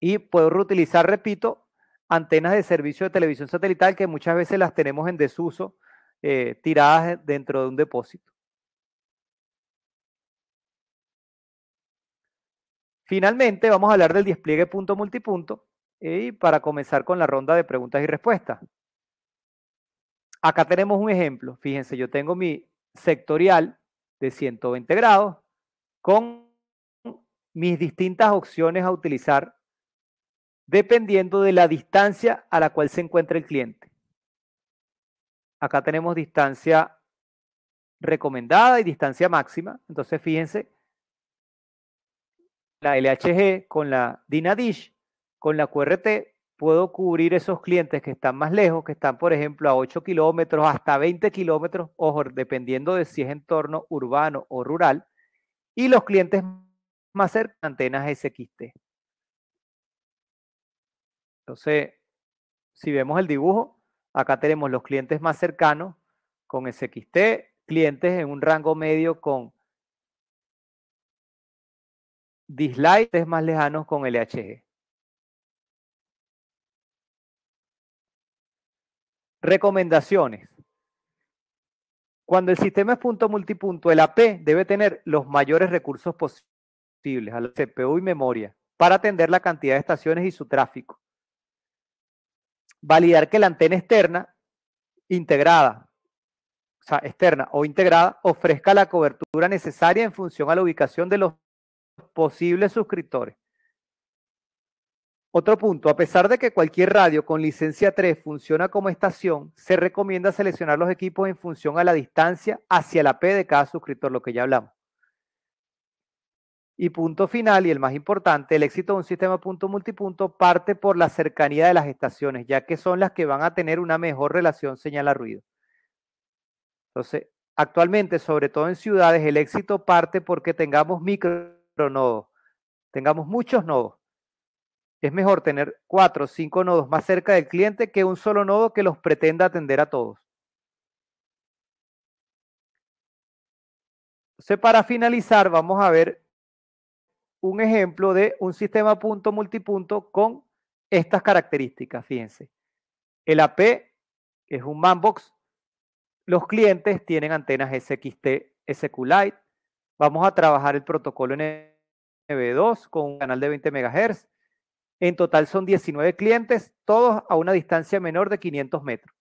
y puedo reutilizar, repito, antenas de servicio de televisión satelital que muchas veces las tenemos en desuso, eh, tiradas dentro de un depósito. Finalmente, vamos a hablar del despliegue punto-multipunto eh, y para comenzar con la ronda de preguntas y respuestas. Acá tenemos un ejemplo. Fíjense, yo tengo mi sectorial de 120 grados con mis distintas opciones a utilizar dependiendo de la distancia a la cual se encuentra el cliente. Acá tenemos distancia recomendada y distancia máxima. Entonces, fíjense la LHG, con la DINADISH, con la QRT, puedo cubrir esos clientes que están más lejos, que están, por ejemplo, a 8 kilómetros, hasta 20 kilómetros, ojo, dependiendo de si es entorno urbano o rural, y los clientes más cercanos, antenas SXT. Entonces, si vemos el dibujo, acá tenemos los clientes más cercanos con SXT, clientes en un rango medio con es más lejanos con LHG. E. Recomendaciones. Cuando el sistema es punto multipunto, el AP debe tener los mayores recursos posibles a la CPU y memoria para atender la cantidad de estaciones y su tráfico. Validar que la antena externa integrada, o sea, externa o integrada, ofrezca la cobertura necesaria en función a la ubicación de los posibles suscriptores. Otro punto, a pesar de que cualquier radio con licencia 3 funciona como estación, se recomienda seleccionar los equipos en función a la distancia hacia la P de cada suscriptor, lo que ya hablamos. Y punto final, y el más importante, el éxito de un sistema punto multipunto parte por la cercanía de las estaciones, ya que son las que van a tener una mejor relación señal-ruido. Entonces, actualmente, sobre todo en ciudades, el éxito parte porque tengamos micro nodos, Tengamos muchos nodos. Es mejor tener cuatro o cinco nodos más cerca del cliente que un solo nodo que los pretenda atender a todos. Entonces, para finalizar, vamos a ver un ejemplo de un sistema punto multipunto con estas características. Fíjense. El AP es un manbox. Los clientes tienen antenas SXT SQLite. Vamos a trabajar el protocolo NB2 con un canal de 20 MHz. En total son 19 clientes, todos a una distancia menor de 500 metros.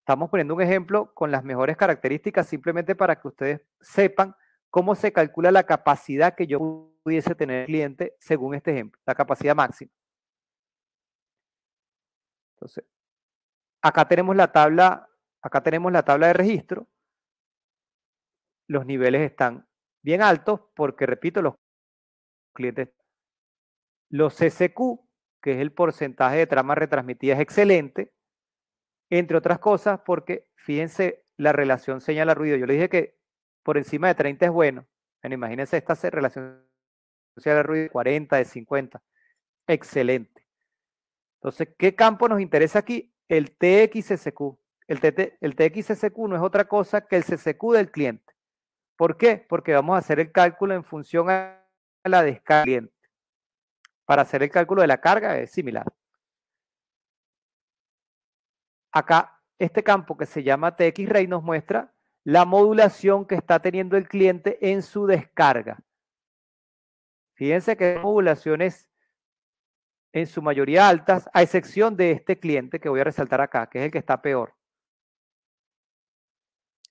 Estamos poniendo un ejemplo con las mejores características simplemente para que ustedes sepan cómo se calcula la capacidad que yo pudiese tener el cliente según este ejemplo, la capacidad máxima. Entonces, acá tenemos la tabla, acá tenemos la tabla de registro. Los niveles están bien altos porque, repito, los clientes, los CCQ, que es el porcentaje de tramas retransmitidas excelente, entre otras cosas porque, fíjense, la relación señal-ruido. Yo le dije que por encima de 30 es bueno. en imagínense esta relación señal-ruido 40, de 50. Excelente. Entonces, ¿qué campo nos interesa aquí? El TXSQ. El, TT, el TXSQ no es otra cosa que el CCQ del cliente. ¿Por qué? Porque vamos a hacer el cálculo en función a la descarga cliente. Para hacer el cálculo de la carga es similar. Acá, este campo que se llama tx nos muestra la modulación que está teniendo el cliente en su descarga. Fíjense que modulaciones en su mayoría altas, a excepción de este cliente que voy a resaltar acá, que es el que está peor.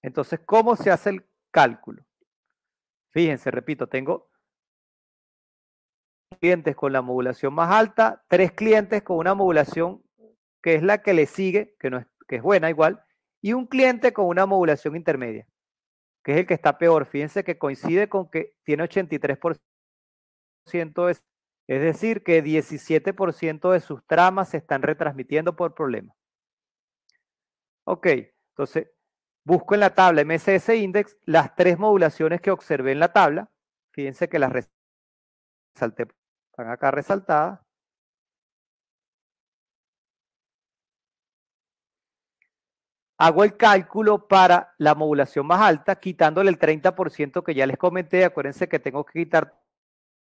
Entonces, ¿cómo se hace el cálculo. Fíjense, repito, tengo clientes con la modulación más alta, tres clientes con una modulación que es la que le sigue, que, no es, buena igual, y un cliente con una modulación intermedia, que es el que está peor. Fíjense que coincide con que tiene 83%, es, es decir, que 17% de sus tramas se están retransmitiendo por problema. Ok, entonces busco en la tabla MSS Index las tres modulaciones que observé en la tabla. Fíjense que las resalté, están acá resaltadas. Hago el cálculo para la modulación más alta, quitándole el 30% que ya les comenté. Acuérdense que tengo que quitar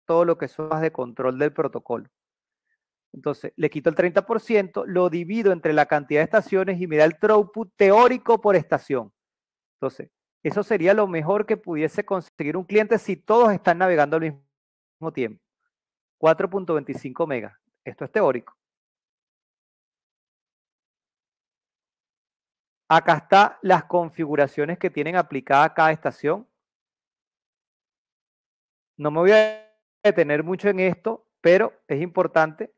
todo lo que son más de control del protocolo. Entonces, le quito el 30%, lo divido entre la cantidad de estaciones y me da el throughput teórico por estación. Entonces, eso sería lo mejor que pudiese conseguir un cliente si todos están navegando al mismo tiempo. 4.25 megas. Esto es teórico. Acá está las configuraciones que tienen aplicada cada estación. No me voy a detener mucho en esto, pero es importante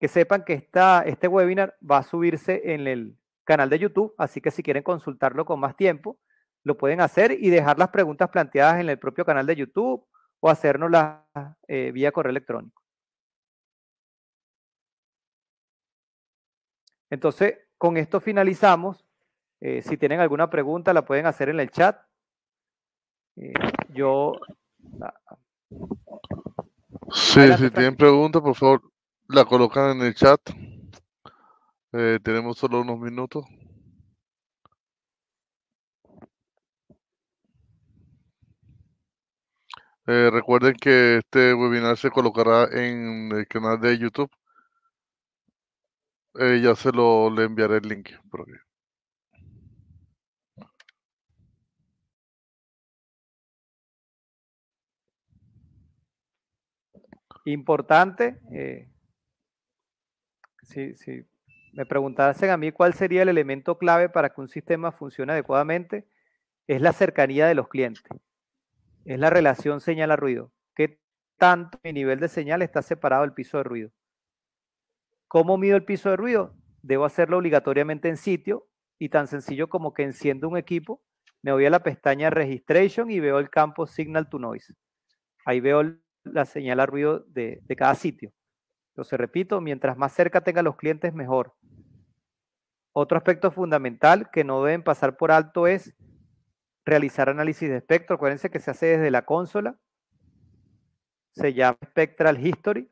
que sepan que este webinar va a subirse en el canal de YouTube, así que si quieren consultarlo con más tiempo, lo pueden hacer y dejar las preguntas planteadas en el propio canal de YouTube o hacérnoslas eh, vía correo electrónico. Entonces, con esto finalizamos. Eh, si tienen alguna pregunta, la pueden hacer en el chat. Eh, yo... Ah, sí, si tienen preguntas, por favor, la colocan en el chat. Eh, tenemos solo unos minutos. Eh, recuerden que este webinar se colocará en el canal de YouTube. Eh, ya se lo le enviaré el link. Por Importante, si, me preguntasen a mí cuál sería el elemento clave para que un sistema funcione adecuadamente, es la cercanía de los clientes. Es la relación señal a ruido. ¿Qué tanto mi nivel de señal está separado del piso de ruido? ¿Cómo mido el piso de ruido? Debo hacerlo obligatoriamente en sitio y tan sencillo como que enciendo un equipo, me voy a la pestaña Registration y veo el campo Signal to Noise. Ahí veo la señal a ruido de cada sitio. Entonces, repito, mientras más cerca tenga los clientes, mejor. Otro aspecto fundamental que no deben pasar por alto es realizar análisis de espectro. Acuérdense que se hace desde la consola. Se llama Spectral History.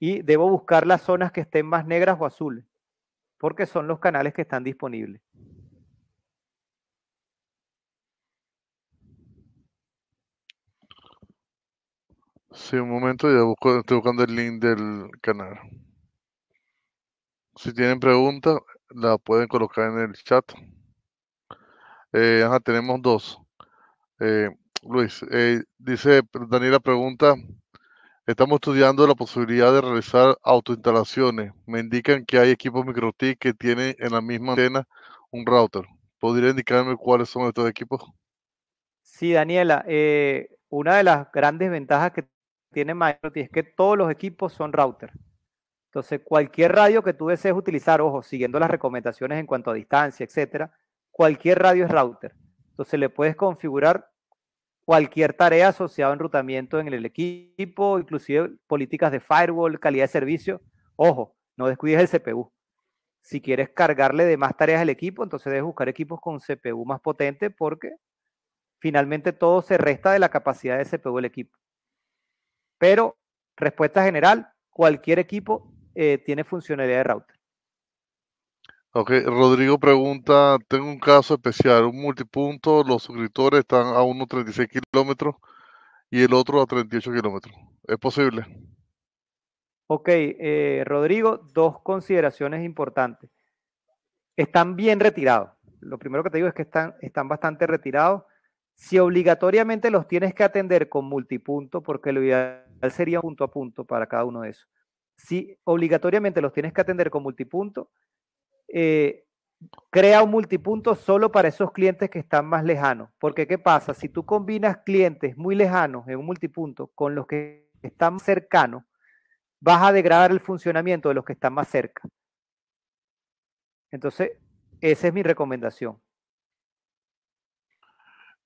Y debo buscar las zonas que estén más negras o azules, porque son los canales que están disponibles. Sí, un momento, ya estoy buscando el link del canal. Si tienen preguntas, la pueden colocar en el chat. Eh, tenemos dos. Eh, Luis, eh, dice Daniela pregunta, estamos estudiando la posibilidad de realizar autoinstalaciones. Me indican que hay equipos MicroTik que tienen en la misma antena un router. ¿Podría indicarme cuáles son estos equipos? Sí, Daniela, eh, una de las grandes ventajas que tiene Microsoft es que todos los equipos son router. Entonces, cualquier radio que tú desees utilizar, ojo, siguiendo las recomendaciones en cuanto a distancia, etcétera, cualquier radio es router. Entonces, le puedes configurar cualquier tarea asociada a enrutamiento en el equipo, inclusive políticas de firewall, calidad de servicio. Ojo, no descuides el CPU. Si quieres cargarle de más tareas al equipo, entonces debes buscar equipos con CPU más potente porque finalmente todo se resta de la capacidad de CPU del equipo. Pero, respuesta general, cualquier equipo eh, tiene funcionalidad de router. Ok, Rodrigo pregunta, tengo un caso especial, un multipunto, los suscriptores están a unos 36 kilómetros y el otro a 38 kilómetros. ¿Es posible? Ok, eh, Rodrigo, dos consideraciones importantes. Están bien retirados. Lo primero que te digo es que están, están bastante retirados. Si obligatoriamente los tienes que atender con multipunto, porque lo ideal sería punto a punto para cada uno de esos. Si obligatoriamente los tienes que atender con multipunto, eh, crea un multipunto solo para esos clientes que están más lejanos. Porque ¿qué pasa? Si tú combinas clientes muy lejanos en un multipunto con los que están cercanos, vas a degradar el funcionamiento de los que están más cerca. Entonces, esa es mi recomendación.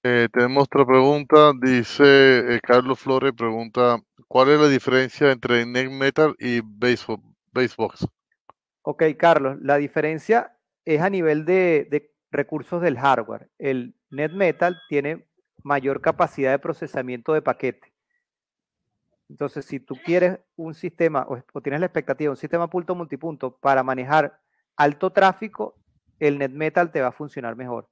Eh, tenemos otra pregunta. Dice eh, Carlos Flores, pregunta, ¿cuál es la diferencia entre NetMetal metal y basebox? Ok, Carlos, la diferencia es a nivel de, recursos del hardware. El net metal tiene mayor capacidad de procesamiento de paquete. Entonces, si tú quieres un sistema o, tienes la expectativa de un sistema punto multipunto para manejar alto tráfico, el net metal te va a funcionar mejor.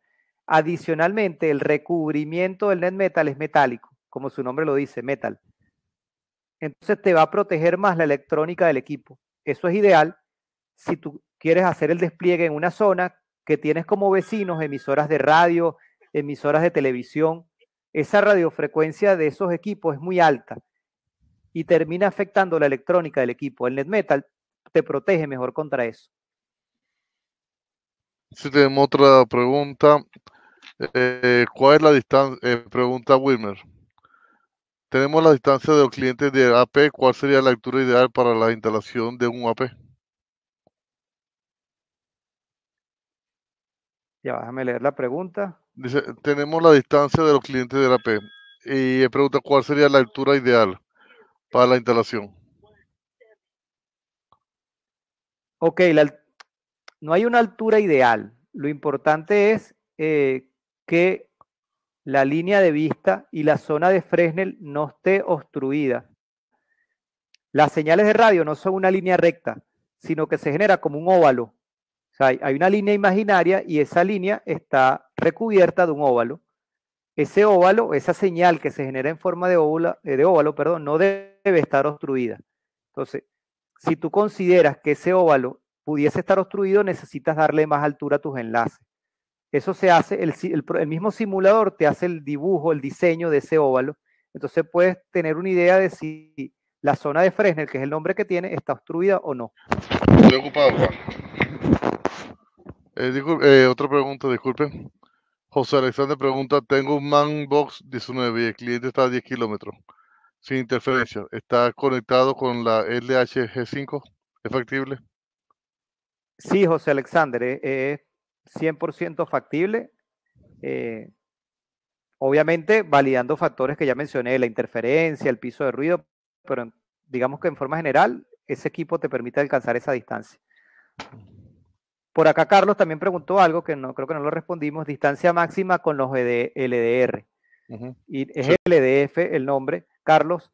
Adicionalmente, el recubrimiento del net metal es metálico, como su nombre lo dice, metal. Entonces te va a proteger más la electrónica del equipo. Eso es ideal si tú quieres hacer el despliegue en una zona que tienes como vecinos emisoras de radio, emisoras de televisión. Esa radiofrecuencia de esos equipos es muy alta y termina afectando la electrónica del equipo. El net metal te protege mejor contra eso. Si tenemos otra pregunta. Eh, ¿Cuál es la distancia? Eh, pregunta Wilmer. Tenemos la distancia de los clientes de AP. ¿Cuál sería la altura ideal para la instalación de un AP? Ya, déjame leer la pregunta. Dice, tenemos la distancia de los clientes de AP. Y pregunta, ¿cuál sería la altura ideal para la instalación? Ok, no hay una altura ideal. Lo importante es eh, que la línea de vista y la zona de Fresnel no esté obstruida. Las señales de radio no son una línea recta, sino que se genera como un óvalo. hay una línea imaginaria y esa línea está recubierta de un óvalo. Ese óvalo, esa señal que se genera en forma de óvalo, eh, de óvalo perdón, no debe estar obstruida. Entonces, si tú consideras que ese óvalo pudiese estar obstruido, necesitas darle más altura a tus enlaces. Eso se hace, el, mismo simulador te hace el dibujo, el diseño de ese óvalo. Entonces puedes tener una idea de si la zona de Fresnel, que es el nombre que tiene, está obstruida o no. Estoy ocupado, eh, eh, otra pregunta, disculpen. José Alexander pregunta, tengo un Manbox 19 y el cliente está a 10 kilómetros, sin interferencia. ¿Está conectado con la LHG5? ¿Es factible? Sí, José Alexander, eh, 100% factible, eh, obviamente validando factores que ya mencioné, la interferencia, el piso de ruido, pero digamos que en forma general, ese equipo te permite alcanzar esa distancia. Por acá Carlos también preguntó algo que no creo que no lo respondimos, distancia máxima con los e LDR. Y es LDF el nombre, Carlos.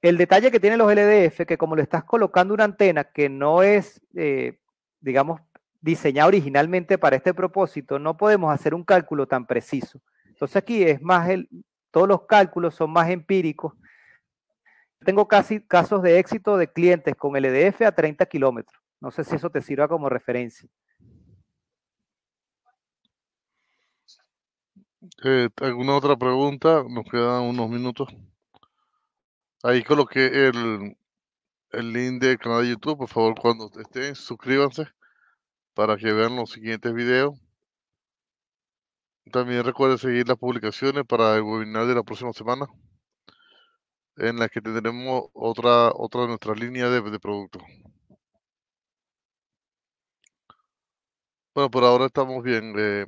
El detalle que tienen los LDF, que como le estás colocando una antena que no es, eh, digamos, diseñada originalmente para este propósito, no podemos hacer un cálculo tan preciso. Entonces aquí es más el, todos los cálculos son más empíricos. Tengo casi casos de éxito de clientes con el EDF a 30 kilómetros. No sé si eso te sirva como referencia. Eh, ¿Alguna otra pregunta? Nos quedan unos minutos. Ahí coloqué el, link del canal de YouTube. Por favor, cuando estén, suscríbanse para que vean los siguientes videos. También recuerden seguir las publicaciones para el webinar de la próxima semana, en la que tendremos otra, otra de nuestras líneas de, productos. Bueno, por ahora estamos bien. Eh.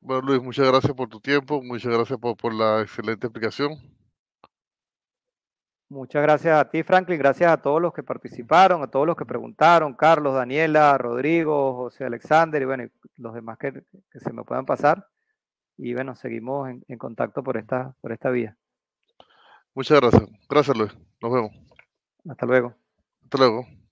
bueno, Luis, muchas gracias por tu tiempo, muchas gracias por, por la excelente explicación. Muchas gracias a ti, Franklin. Gracias a todos los que participaron, a todos los que preguntaron, Carlos, Daniela, Rodrigo, José Alexander y bueno, los demás que, se me puedan pasar. Y bueno, seguimos en, en contacto por esta, por esta vía. Muchas gracias. Gracias, Luis. Nos vemos. Hasta luego. Hasta luego.